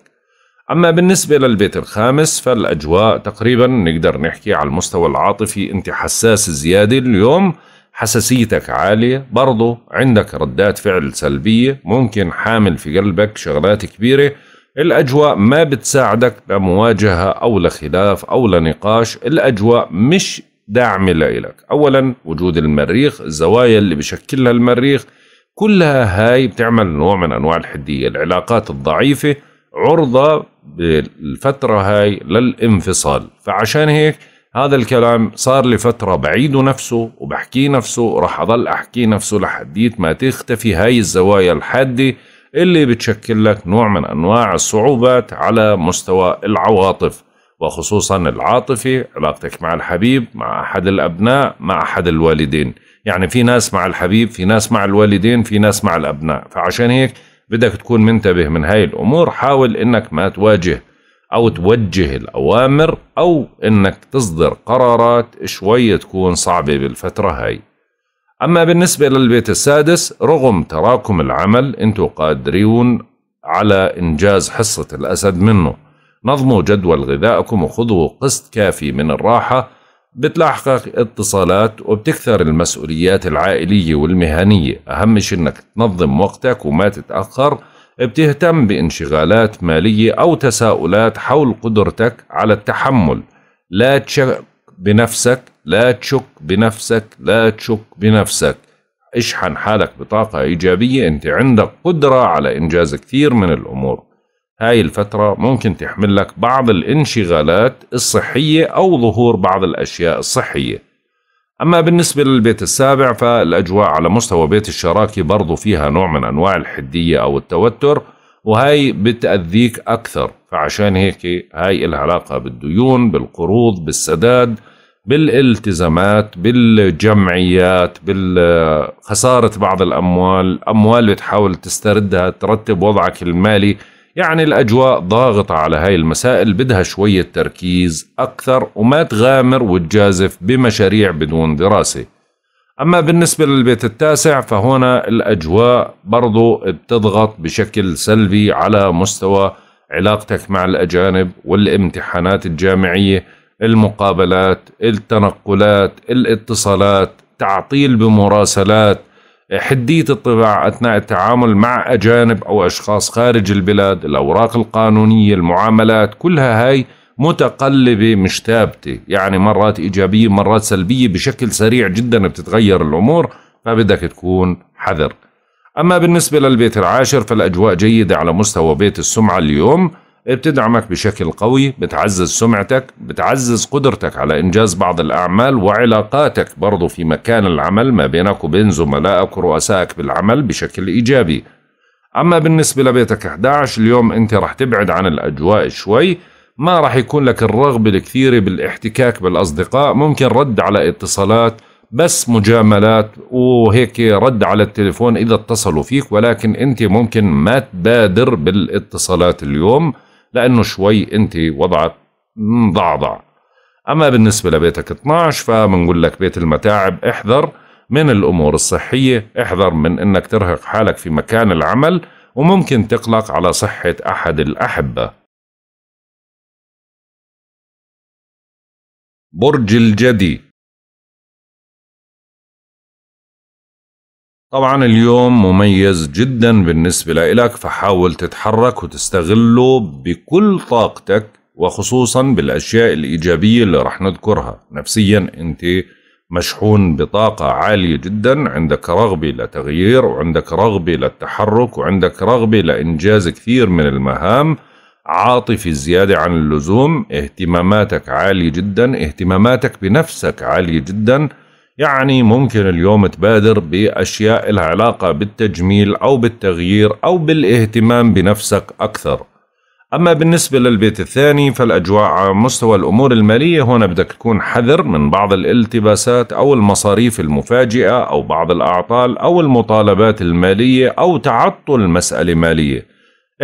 A: أما بالنسبة للبيت الخامس فالأجواء تقريبا نقدر نحكي على المستوى العاطفي أنت حساس زيادة اليوم حساسيتك عالية برضو عندك ردات فعل سلبية ممكن حامل في قلبك شغلات كبيرة الأجواء ما بتساعدك لمواجهة أو لخلاف أو لنقاش الأجواء مش داعمة لإلك أولا وجود المريخ الزوايا اللي بشكلها المريخ كلها هاي بتعمل نوع من أنواع الحدية العلاقات الضعيفة عرضة بالفترة هاي للانفصال فعشان هيك هذا الكلام صار لفترة بعيده نفسه وبحكيه نفسه وراح أضل أحكيه نفسه لحديت ما تختفي هاي الزوايا الحادة اللي بتشكل لك نوع من أنواع الصعوبات على مستوى العواطف وخصوصا العاطفي علاقتك مع الحبيب مع أحد الأبناء مع أحد الوالدين يعني في ناس مع الحبيب في ناس مع الوالدين في ناس مع الأبناء فعشان هيك بدك تكون منتبه من هاي الأمور حاول أنك ما تواجه أو توجه الأوامر أو أنك تصدر قرارات شوي تكون صعبة بالفترة هاي أما بالنسبة للبيت السادس رغم تراكم العمل أنتوا قادرون على إنجاز حصة الأسد منه نظموا جدول غذائكم وخذوا قسط كافي من الراحة بتلاحقك اتصالات وبتكثر المسؤوليات العائلية والمهنية أهم شي إنك تنظم وقتك وما تتأخر بتهتم بانشغالات مالية أو تساؤلات حول قدرتك على التحمل لا تشك بنفسك لا تشك بنفسك لا تشك بنفسك اشحن حالك بطاقة إيجابية أنت عندك قدرة على إنجاز كثير من الأمور هاي الفترة ممكن تحمل لك بعض الانشغالات الصحية أو ظهور بعض الأشياء الصحية أما بالنسبة للبيت السابع فالأجواء على مستوى بيت الشراكة برضو فيها نوع من أنواع الحدية أو التوتر وهي بتأذيك أكثر فعشان هيك هاي إلها علاقة بالديون بالقروض بالسداد بالالتزامات بالجمعيات بالخسارة بعض الأموال أموال بتحاول تستردها ترتب وضعك المالي يعني الأجواء ضاغطة على هاي المسائل بدها شوية تركيز أكثر وما تغامر وتجازف بمشاريع بدون دراسة أما بالنسبة للبيت التاسع فهنا الأجواء برضو بتضغط بشكل سلبي على مستوى علاقتك مع الأجانب والامتحانات الجامعية المقابلات التنقلات الاتصالات تعطيل بمراسلات حدية الطباع أثناء التعامل مع أجانب أو أشخاص خارج البلاد الأوراق القانونية المعاملات كلها هاي متقلبة مش ثابتة يعني مرات إيجابية مرات سلبية بشكل سريع جدا بتتغير الأمور فبدك تكون حذر أما بالنسبة للبيت العاشر فالأجواء جيدة على مستوى بيت السمعة اليوم بتدعمك بشكل قوي بتعزز سمعتك بتعزز قدرتك على إنجاز بعض الأعمال وعلاقاتك برضو في مكان العمل ما بينك وبين زملائك ورؤسائك بالعمل بشكل إيجابي أما بالنسبة لبيتك 11 اليوم أنت رح تبعد عن الأجواء شوي ما راح يكون لك الرغبة الكثيرة بالاحتكاك بالأصدقاء ممكن رد على اتصالات بس مجاملات وهيك رد على التليفون إذا اتصلوا فيك ولكن أنت ممكن ما تبادر بالاتصالات اليوم لانه شوي انت وضعك مضعضع اما بالنسبه لبيتك 12 فبنقول لك بيت المتاعب احذر من الامور الصحيه احذر من انك ترهق حالك في مكان العمل وممكن تقلق على صحه احد
B: الاحبه برج الجدي
A: طبعا اليوم مميز جدا بالنسبة لإلك فحاول تتحرك وتستغله بكل طاقتك وخصوصا بالأشياء الإيجابية اللي رح نذكرها نفسيا أنت مشحون بطاقة عالية جدا عندك رغبة لتغيير وعندك رغبة للتحرك وعندك رغبة لإنجاز كثير من المهام عاطفي زيادة عن اللزوم اهتماماتك عالية جدا اهتماماتك بنفسك عالية جداً يعني ممكن اليوم تبادر بأشياء لها علاقة بالتجميل أو بالتغيير أو بالاهتمام بنفسك أكثر أما بالنسبة للبيت الثاني فالأجواء على مستوى الأمور المالية هنا بدك تكون حذر من بعض الالتباسات أو المصاريف المفاجئة أو بعض الأعطال أو المطالبات المالية أو تعطل مسألة مالية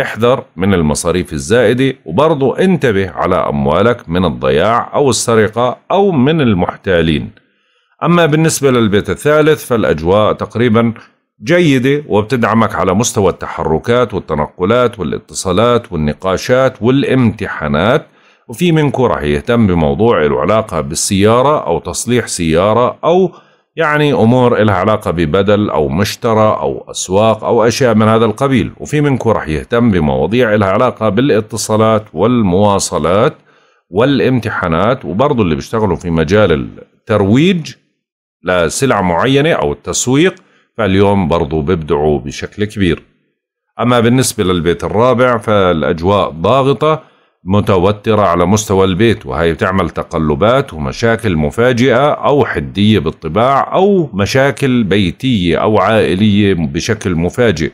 A: احذر من المصاريف الزائدة وبرضو انتبه على أموالك من الضياع أو السرقة أو من المحتالين أما بالنسبة للبيت الثالث فالأجواء تقريبا جيدة وبتدعمك على مستوى التحركات والتنقلات والاتصالات والنقاشات والامتحانات وفي منكم راح يهتم بموضوع له علاقة بالسيارة أو تصليح سيارة أو يعني أمور لها علاقة ببدل أو مشترى أو أسواق أو أشياء من هذا القبيل وفي منكم راح يهتم بمواضيع لها علاقة بالاتصالات والمواصلات والامتحانات وبرضه اللي بيشتغلوا في مجال الترويج لسلع معينة أو التسويق فاليوم برضو بيبدعوا بشكل كبير أما بالنسبة للبيت الرابع فالأجواء ضاغطة متوترة على مستوى البيت وهي بتعمل تقلبات ومشاكل مفاجئة أو حدية بالطباع أو مشاكل بيتية أو عائلية بشكل مفاجئ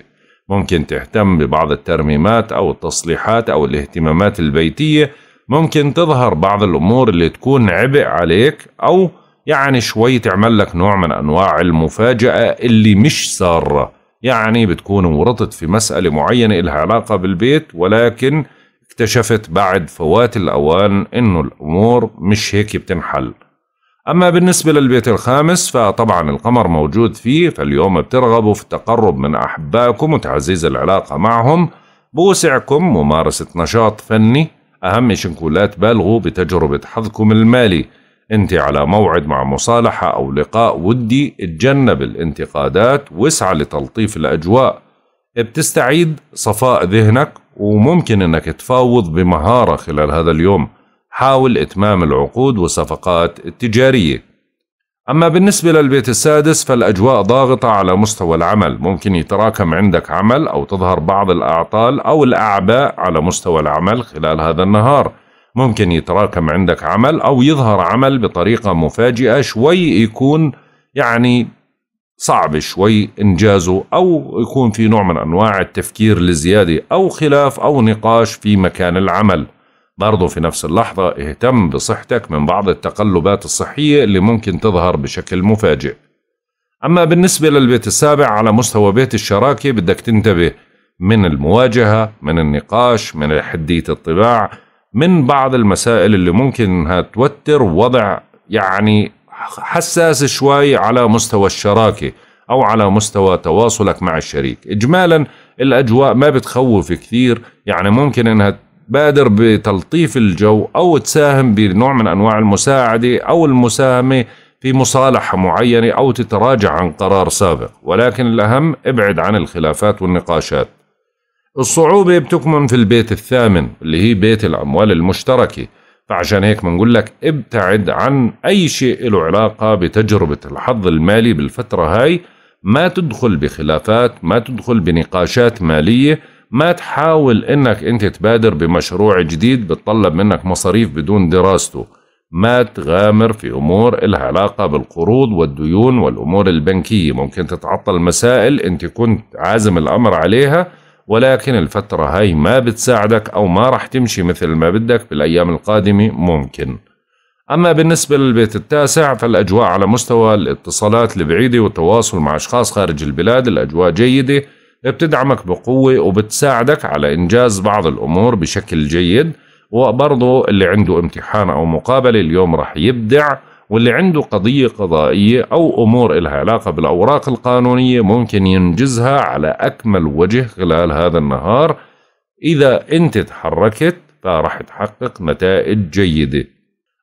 A: ممكن تهتم ببعض الترميمات أو التصليحات أو الاهتمامات البيتية ممكن تظهر بعض الأمور اللي تكون عبء عليك أو يعني شوي تعمل لك نوع من أنواع المفاجأة اللي مش سارة يعني بتكون ورطت في مسألة معينة إلها علاقة بالبيت ولكن اكتشفت بعد فوات الأوان إنه الأمور مش هيك بتنحل أما بالنسبة للبيت الخامس فطبعا القمر موجود فيه فاليوم بترغبوا في التقرب من أحبائكم وتعزيز العلاقة معهم بوسعكم ممارسة نشاط فني أهم شيء نكون لا تبالغوا بتجربة حظكم المالي انت على موعد مع مصالحة او لقاء ودي اتجنب الانتقادات واسعى لتلطيف الاجواء بتستعيد صفاء ذهنك وممكن انك تفاوض بمهارة خلال هذا اليوم حاول اتمام العقود والصفقات التجارية أما بالنسبة للبيت السادس فالأجواء ضاغطة على مستوى العمل ممكن يتراكم عندك عمل أو تظهر بعض الأعطال أو الأعباء على مستوى العمل خلال هذا النهار ممكن يتراكم عندك عمل أو يظهر عمل بطريقة مفاجئة شوي يكون يعني صعب شوي إنجازه أو يكون في نوع من أنواع التفكير الزيادة أو خلاف أو نقاش في مكان العمل برضو في نفس اللحظة اهتم بصحتك من بعض التقلبات الصحية اللي ممكن تظهر بشكل مفاجئ أما بالنسبة للبيت السابع على مستوى بيت الشراكة بدك تنتبه من المواجهة من النقاش من حدية الطباع من بعض المسائل اللي ممكن توتر وضع يعني حساس شوي على مستوى الشراكه او على مستوى تواصلك مع الشريك اجمالا الاجواء ما بتخوف كثير يعني ممكن انها بادر بتلطيف الجو او تساهم بنوع من انواع المساعده او المساهمه في مصالحه معينه او تتراجع عن قرار سابق ولكن الاهم ابعد عن الخلافات والنقاشات الصعوبة بتكمن في البيت الثامن اللي هي بيت الأموال المشتركة فعشان هيك بنقول لك ابتعد عن أي شيء له علاقة بتجربة الحظ المالي بالفترة هاي ما تدخل بخلافات ما تدخل بنقاشات مالية ما تحاول انك انت تبادر بمشروع جديد بتطلب منك مصاريف بدون دراسته ما تغامر في امور لها علاقه بالقروض والديون والامور البنكيه ممكن تتعطل مسائل انت كنت عازم الامر عليها ولكن الفترة هاي ما بتساعدك أو ما رح تمشي مثل ما بدك بالأيام القادمة ممكن أما بالنسبة للبيت التاسع فالأجواء على مستوى الاتصالات البعيدة والتواصل مع أشخاص خارج البلاد الأجواء جيدة بتدعمك بقوة وبتساعدك على إنجاز بعض الأمور بشكل جيد وبرضه اللي عنده امتحان أو مقابلة اليوم رح يبدع واللي عنده قضية قضائية أو أمور إلها علاقة بالأوراق القانونية ممكن ينجزها على أكمل وجه خلال هذا النهار إذا أنت تحركت فرح تحقق نتائج جيدة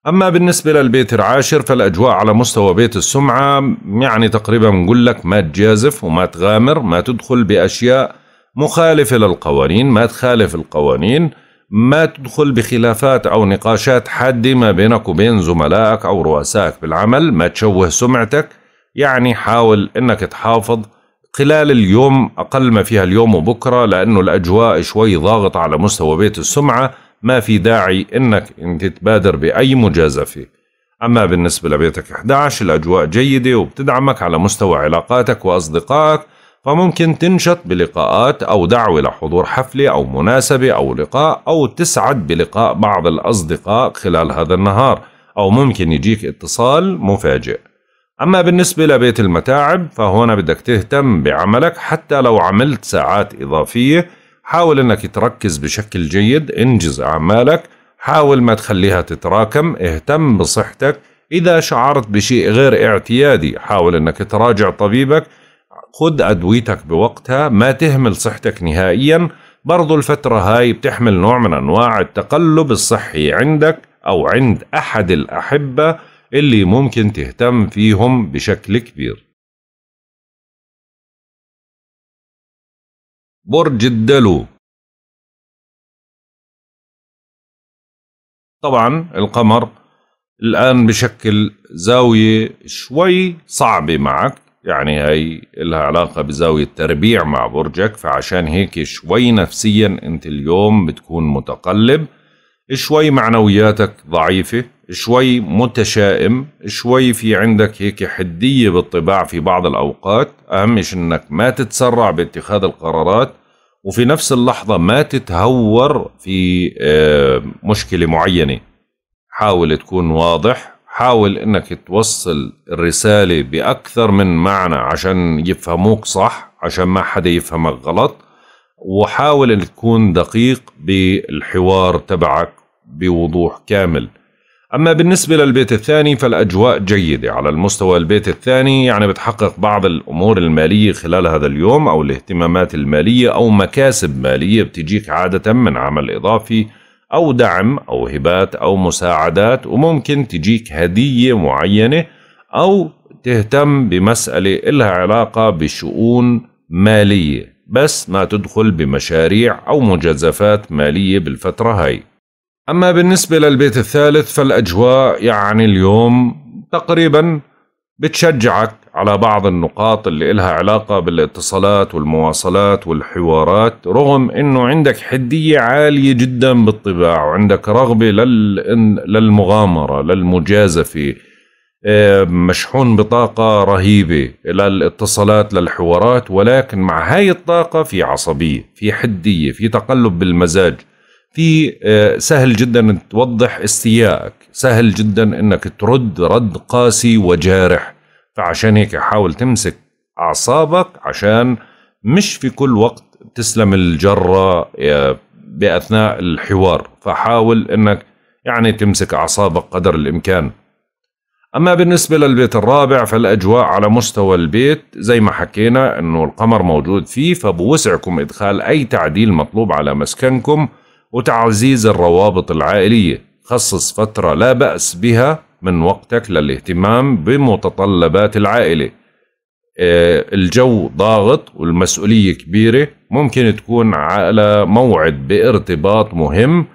A: أما بالنسبة للبيت العاشر فالأجواء على مستوى بيت السمعة يعني تقريبا بنقول لك ما تجازف وما تغامر ما تدخل بأشياء مخالفة للقوانين ما تخالف القوانين ما تدخل بخلافات أو نقاشات حادة ما بينك وبين زملائك أو رؤسائك بالعمل ما تشوه سمعتك يعني حاول أنك تحافظ خلال اليوم أقل ما فيها اليوم وبكرة لأنه الأجواء شوي ضاغطة على مستوى بيت السمعة ما في داعي أنك أنت تبادر بأي مجازفة أما بالنسبة لبيتك 11 الأجواء جيدة وبتدعمك على مستوى علاقاتك وأصدقائك فممكن تنشط بلقاءات أو دعوة لحضور حفلة أو مناسبة أو لقاء أو تسعد بلقاء بعض الأصدقاء خلال هذا النهار أو ممكن يجيك اتصال مفاجئ أما بالنسبة لبيت المتاعب فهنا بدك تهتم بعملك حتى لو عملت ساعات إضافية حاول أنك تركز بشكل جيد انجز أعمالك حاول ما تخليها تتراكم اهتم بصحتك إذا شعرت بشيء غير اعتيادي حاول أنك تراجع طبيبك خد أدويتك بوقتها ما تهمل صحتك نهائيا برضو الفترة هاي بتحمل نوع من أنواع التقلب الصحي عندك أو عند أحد الأحبة اللي ممكن تهتم فيهم بشكل كبير
C: برج الدلو
A: طبعا القمر الآن بشكل زاوية شوي صعبة معك يعني هي لها علاقة بزاوية تربيع مع برجك فعشان هيك شوي نفسيا انت اليوم بتكون متقلب شوي معنوياتك ضعيفة شوي متشائم شوي في عندك هيك حدية بالطباع في بعض الأوقات أهم شيء أنك ما تتسرع باتخاذ القرارات وفي نفس اللحظة ما تتهور في آه، مشكلة معينة حاول تكون واضح حاول انك توصل الرسالة باكثر من معنى عشان يفهموك صح عشان ما حدا يفهمك غلط وحاول ان تكون دقيق بالحوار تبعك بوضوح كامل أما بالنسبة للبيت الثاني فالأجواء جيدة على المستوى البيت الثاني يعني بتحقق بعض الأمور المالية خلال هذا اليوم أو الاهتمامات المالية أو مكاسب مالية بتجيك عادة من عمل إضافي أو دعم أو هبات أو مساعدات وممكن تجيك هدية معينة أو تهتم بمسألة إلها علاقة بشؤون مالية بس ما تدخل بمشاريع أو مجازفات مالية بالفترة هاي أما بالنسبة للبيت الثالث فالأجواء يعني اليوم تقريبا بتشجعك على بعض النقاط اللي إلها علاقة بالاتصالات والمواصلات والحوارات رغم أنه عندك حدية عالية جدا بالطباع وعندك رغبة للمغامرة للمجازفة مشحون بطاقة رهيبة للاتصالات للحوارات ولكن مع هاي الطاقة في عصبية في حدية في تقلب بالمزاج في آه، سهل جدا توضح استيائك سهل جدا انك ترد رد قاسي وجارح فعشان هيك حاول تمسك اعصابك عشان مش في كل وقت تسلم الجرة آه، باثناء الحوار فحاول انك يعني تمسك اعصابك قدر الامكان اما بالنسبة للبيت الرابع فالاجواء على مستوى البيت زي ما حكينا انه القمر موجود فيه فبوسعكم ادخال اي تعديل مطلوب على مسكنكم وتعزيز الروابط العائلية خصص فترة لا بأس بها من وقتك للاهتمام بمتطلبات العائلة آه، الجو ضاغط والمسؤولية كبيرة ممكن تكون على موعد بارتباط مهم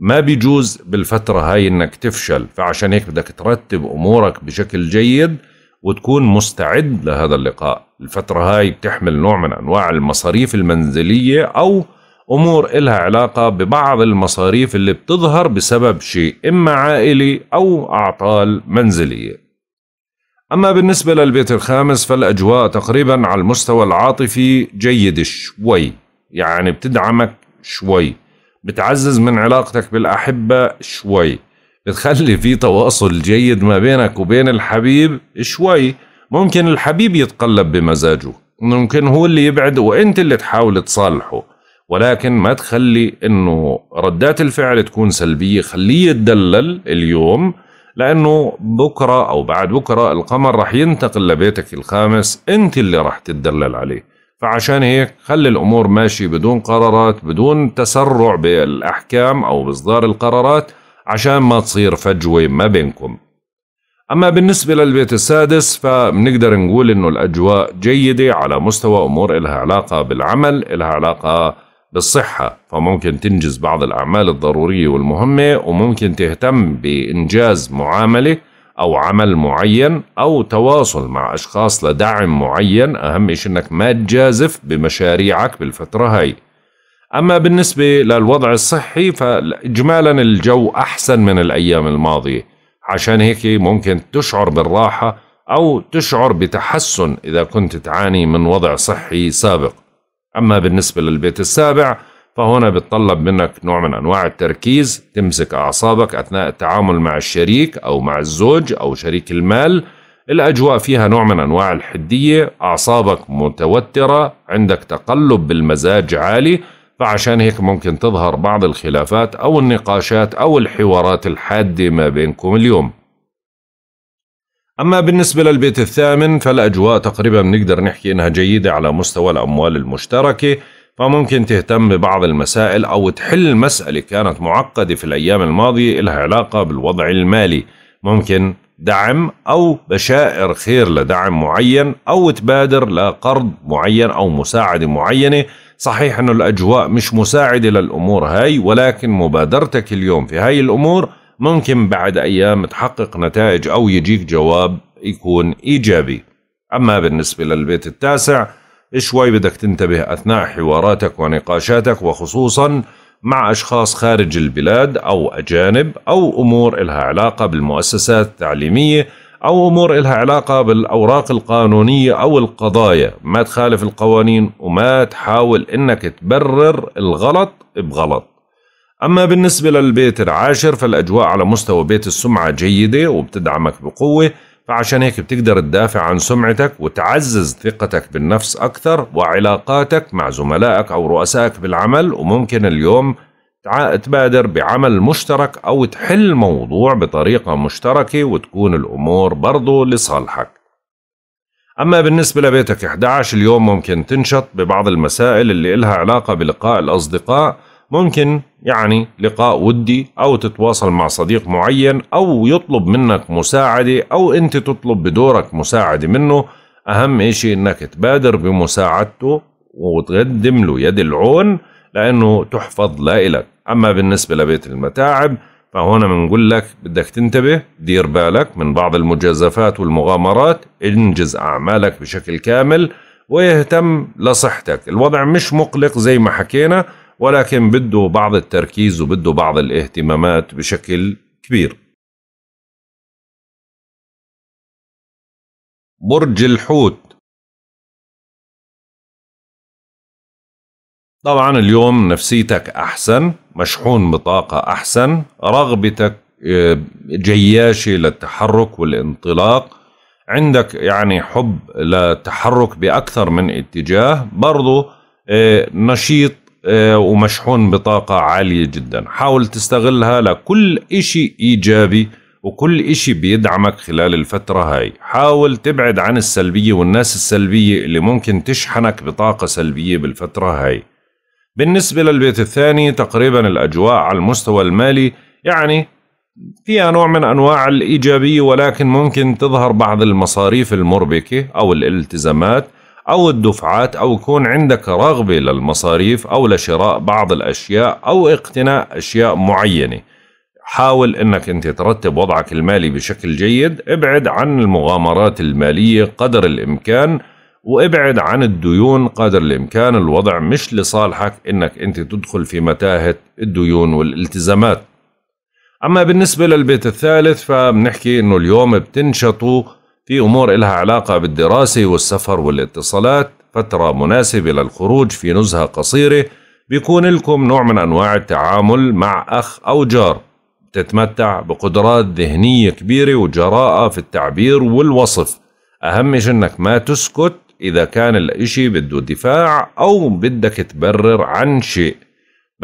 A: ما بيجوز بالفترة هاي انك تفشل فعشان هيك بدك ترتب امورك بشكل جيد وتكون مستعد لهذا اللقاء الفترة هاي بتحمل نوع من انواع المصاريف المنزلية او أمور إلها علاقة ببعض المصاريف اللي بتظهر بسبب شيء إما عائلي أو أعطال منزلية أما بالنسبة للبيت الخامس فالأجواء تقريبا على المستوى العاطفي جيد شوي يعني بتدعمك شوي بتعزز من علاقتك بالأحبة شوي بتخلي في تواصل جيد ما بينك وبين الحبيب شوي ممكن الحبيب يتقلب بمزاجه ممكن هو اللي يبعد وانت اللي تحاول تصالحه ولكن ما تخلي انه ردات الفعل تكون سلبيه خليه يتدلل اليوم لانه بكره او بعد بكره القمر راح ينتقل لبيتك الخامس انت اللي راح تتدلل عليه فعشان هيك خلي الامور ماشيه بدون قرارات بدون تسرع بالاحكام او باصدار القرارات عشان ما تصير فجوه ما بينكم أما بالنسبة للبيت السادس فبنقدر نقول إنه الأجواء جيدة على مستوى أمور إلها علاقة بالعمل إلها علاقة بالصحة فممكن تنجز بعض الأعمال الضرورية والمهمة وممكن تهتم بإنجاز معاملة أو عمل معين أو تواصل مع أشخاص لدعم معين أهم شيء أنك ما تجازف بمشاريعك بالفترة هاي أما بالنسبة للوضع الصحي فإجمالا الجو أحسن من الأيام الماضية عشان هيك ممكن تشعر بالراحة أو تشعر بتحسن إذا كنت تعاني من وضع صحي سابق أما بالنسبة للبيت السابع فهنا بتطلب منك نوع من أنواع التركيز تمسك أعصابك أثناء التعامل مع الشريك أو مع الزوج أو شريك المال الأجواء فيها نوع من أنواع الحدية أعصابك متوترة عندك تقلب بالمزاج عالي فعشان هيك ممكن تظهر بعض الخلافات أو النقاشات أو الحوارات الحادة ما بينكم اليوم أما بالنسبة للبيت الثامن فالأجواء تقريبا بنقدر نحكي إنها جيدة على مستوى الأموال المشتركة فممكن تهتم ببعض المسائل أو تحل مسألة كانت معقدة في الأيام الماضية إلها علاقة بالوضع المالي ممكن دعم أو بشائر خير لدعم معين أو تبادر لقرض معين أو مساعدة معينة صحيح أنه الأجواء مش مساعدة للأمور هاي ولكن مبادرتك اليوم في هاي الأمور ممكن بعد أيام تحقق نتائج أو يجيك جواب يكون إيجابي أما بالنسبة للبيت التاسع شوي بدك تنتبه أثناء حواراتك ونقاشاتك وخصوصا مع أشخاص خارج البلاد أو أجانب أو أمور إلها علاقة بالمؤسسات التعليمية أو أمور إلها علاقة بالأوراق القانونية أو القضايا ما تخالف القوانين وما تحاول إنك تبرر الغلط بغلط أما بالنسبة للبيت العاشر فالأجواء على مستوى بيت السمعة جيدة وبتدعمك بقوة فعشان هيك بتقدر تدافع عن سمعتك وتعزز ثقتك بالنفس أكثر وعلاقاتك مع زملائك أو رؤسائك بالعمل وممكن اليوم تبادر بعمل مشترك أو تحل موضوع بطريقة مشتركة وتكون الأمور برضو لصالحك أما بالنسبة لبيتك 11 اليوم ممكن تنشط ببعض المسائل اللي إلها علاقة بلقاء الأصدقاء ممكن يعني لقاء ودي أو تتواصل مع صديق معين أو يطلب منك مساعدة أو أنت تطلب بدورك مساعدة منه أهم شيء أنك تبادر بمساعدته وتقدم له يد العون لأنه تحفظ لا إلك أما بالنسبة لبيت المتاعب فهنا بنقول لك بدك تنتبه دير بالك من بعض المجازفات والمغامرات انجز أعمالك بشكل كامل ويهتم لصحتك الوضع مش مقلق زي ما حكينا ولكن بده بعض التركيز وبده بعض الاهتمامات بشكل كبير
C: برج الحوت
A: طبعا اليوم نفسيتك أحسن مشحون بطاقة أحسن رغبتك آه، جياشة للتحرك والانطلاق عندك يعني حب للتحرك بأكثر من اتجاه برضو آه، نشيط آه، ومشحون بطاقة عالية جدا حاول تستغلها لكل إشي إيجابي وكل إشي بيدعمك خلال الفترة هاي حاول تبعد عن السلبية والناس السلبية اللي ممكن تشحنك بطاقة سلبية بالفترة هاي بالنسبة للبيت الثاني تقريبا الأجواء على المستوى المالي يعني فيها نوع من أنواع الإيجابية ولكن ممكن تظهر بعض المصاريف المربكة أو الالتزامات أو الدفعات أو يكون عندك رغبة للمصاريف أو لشراء بعض الأشياء أو اقتناء أشياء معينة حاول أنك أنت ترتب وضعك المالي بشكل جيد ابعد عن المغامرات المالية قدر الإمكان وابعد عن الديون قدر الإمكان الوضع مش لصالحك أنك أنت تدخل في متاهة الديون والالتزامات أما بالنسبة للبيت الثالث فبنحكي أنه اليوم بتنشطوا في أمور إلها علاقة بالدراسة والسفر والاتصالات فترة مناسبة للخروج في نزهة قصيرة بيكون لكم نوع من أنواع التعامل مع أخ أو جار تتمتع بقدرات ذهنية كبيرة وجراءة في التعبير والوصف أهم شيء أنك ما تسكت إذا كان الإشي بده دفاع أو بدك تبرر عن شيء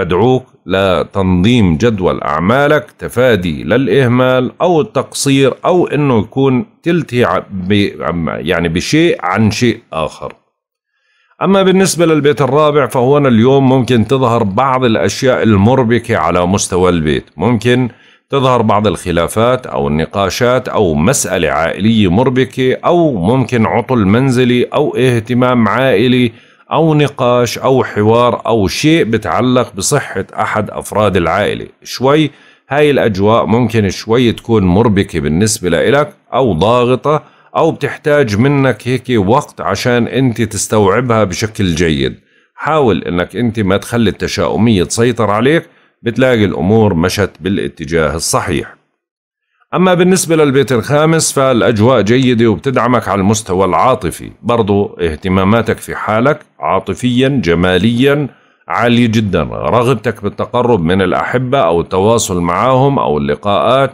A: بدعوك لتنظيم جدول أعمالك تفادي للإهمال أو التقصير أو أنه يكون تلتهي يعني بشيء عن شيء آخر أما بالنسبة للبيت الرابع فهنا اليوم ممكن تظهر بعض الأشياء المربكة على مستوى البيت ممكن تظهر بعض الخلافات أو النقاشات أو مسألة عائلية مربكة أو ممكن عطل منزلي أو اهتمام عائلي أو نقاش أو حوار أو شيء بتعلق بصحة أحد أفراد العائلة شوي هاي الأجواء ممكن شوي تكون مربكة بالنسبة لإلك أو ضاغطة أو بتحتاج منك هيك وقت عشان أنت تستوعبها بشكل جيد حاول أنك أنت ما تخلي التشاؤمية تسيطر عليك بتلاقي الأمور مشت بالاتجاه الصحيح أما بالنسبة للبيت الخامس فالأجواء جيدة وبتدعمك على المستوى العاطفي برضو اهتماماتك في حالك عاطفيا جماليا عالية جدا رغبتك بالتقرب من الأحبة أو التواصل معهم أو اللقاءات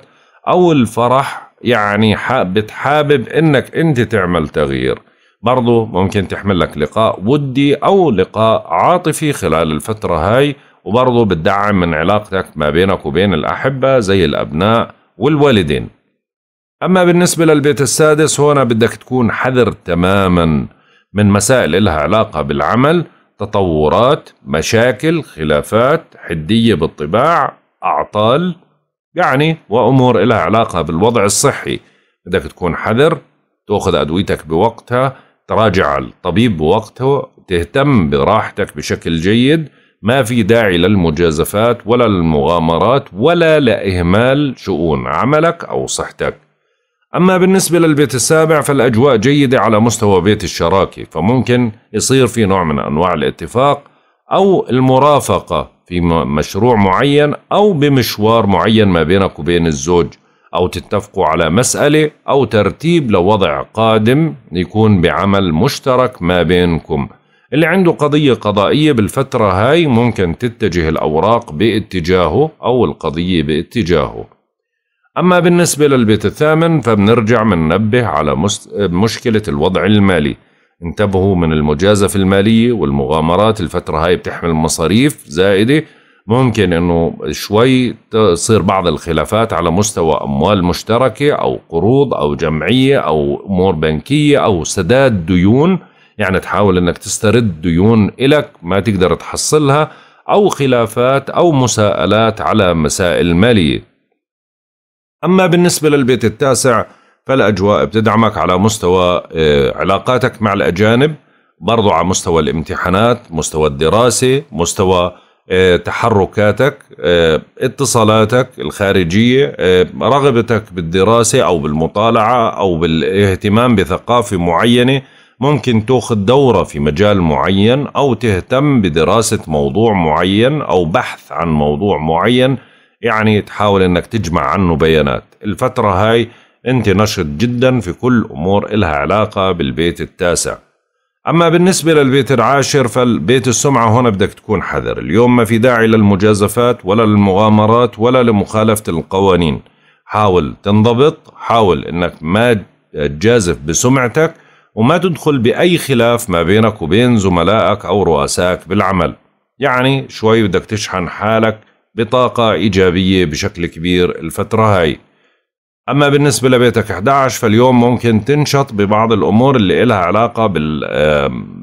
A: أو الفرح يعني بتحابب أنك أنت تعمل تغيير برضو ممكن تحمل لك لقاء ودي أو لقاء عاطفي خلال الفترة هاي وبرضو بتدعم من علاقتك ما بينك وبين الأحبة زي الأبناء والوالدين أما بالنسبة للبيت السادس هنا بدك تكون حذر تماما من مسائل إلها علاقة بالعمل تطورات مشاكل خلافات حدية بالطباع أعطال يعني وأمور إلها علاقة بالوضع الصحي بدك تكون حذر تأخذ أدويتك بوقتها تراجع الطبيب بوقته تهتم براحتك بشكل جيد ما في داعي للمجازفات ولا للمغامرات ولا لإهمال شؤون عملك أو صحتك أما بالنسبة للبيت السابع فالأجواء جيدة على مستوى بيت الشراكة فممكن يصير في نوع من أنواع الاتفاق أو المرافقة في مشروع معين أو بمشوار معين ما بينك وبين الزوج أو تتفقوا على مسألة أو ترتيب لوضع قادم يكون بعمل مشترك ما بينكم اللي عنده قضية قضائية بالفترة هاي ممكن تتجه الأوراق باتجاهه أو القضية باتجاهه أما بالنسبة للبيت الثامن فبنرجع مننبه على مشكلة الوضع المالي انتبهوا من المجازفة المالية والمغامرات الفترة هاي بتحمل مصاريف زائدة ممكن انه شوي تصير بعض الخلافات على مستوى اموال مشتركة او قروض او جمعية او امور بنكية او سداد ديون يعني تحاول انك تسترد ديون إلك ما تقدر تحصلها أو خلافات أو مساءلات على مسائل مالية أما بالنسبة للبيت التاسع فالأجواء بتدعمك على مستوى آه، علاقاتك مع الأجانب برضو على مستوى الامتحانات مستوى الدراسة مستوى آه، تحركاتك آه، اتصالاتك الخارجية رغبتك بالدراسة أو بالمطالعة أو بالاهتمام بثقافة معينة ممكن تاخذ دورة في مجال معين أو تهتم بدراسة موضوع معين أو بحث عن موضوع معين يعني تحاول أنك تجمع عنه بيانات الفترة هاي أنت نشط جدا في كل أمور إلها علاقة بالبيت التاسع أما بالنسبة للبيت العاشر فالبيت السمعة هنا بدك تكون حذر اليوم ما في داعي للمجازفات ولا للمغامرات ولا لمخالفة القوانين حاول تنضبط حاول أنك ما تجازف بسمعتك وما تدخل بأي خلاف ما بينك وبين زملائك أو رؤسائك بالعمل يعني شوي بدك تشحن حالك بطاقة إيجابية بشكل كبير الفترة هاي أما بالنسبة لبيتك 11 فاليوم ممكن تنشط ببعض الأمور اللي إلها علاقة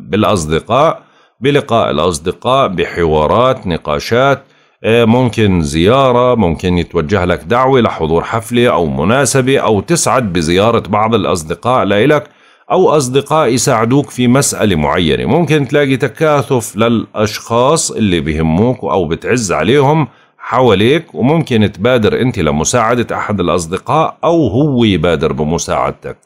A: بالأصدقاء بلقاء الأصدقاء بحوارات نقاشات آه، ممكن زيارة ممكن يتوجه لك دعوة لحضور حفلة أو مناسبة أو تسعد بزيارة بعض الأصدقاء لإلك أو أصدقاء يساعدوك في مسألة معينة ممكن تلاقي تكاثف للأشخاص اللي بهموك أو بتعز عليهم حواليك وممكن تبادر أنت لمساعدة أحد الأصدقاء أو هو يبادر بمساعدتك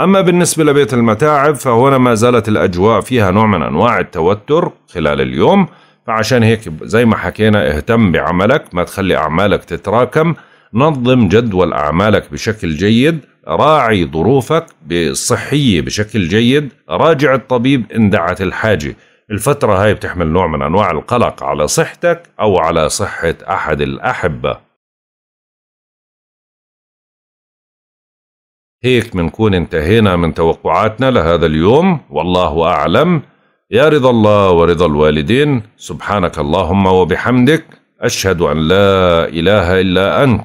A: أما بالنسبة لبيت المتاعب فهنا ما زالت الأجواء فيها نوع من أنواع التوتر خلال اليوم فعشان هيك زي ما حكينا اهتم بعملك ما تخلي أعمالك تتراكم نظم جدول أعمالك بشكل جيد راعي ظروفك الصحية بشكل جيد راجع الطبيب إن دعت الحاجة الفترة هاي بتحمل نوع من أنواع القلق على صحتك أو على صحة
B: أحد الأحبة
A: هيك منكون انتهينا من توقعاتنا لهذا اليوم والله أعلم يا رضا الله ورضا الوالدين سبحانك اللهم وبحمدك أشهد أن لا إله إلا أنت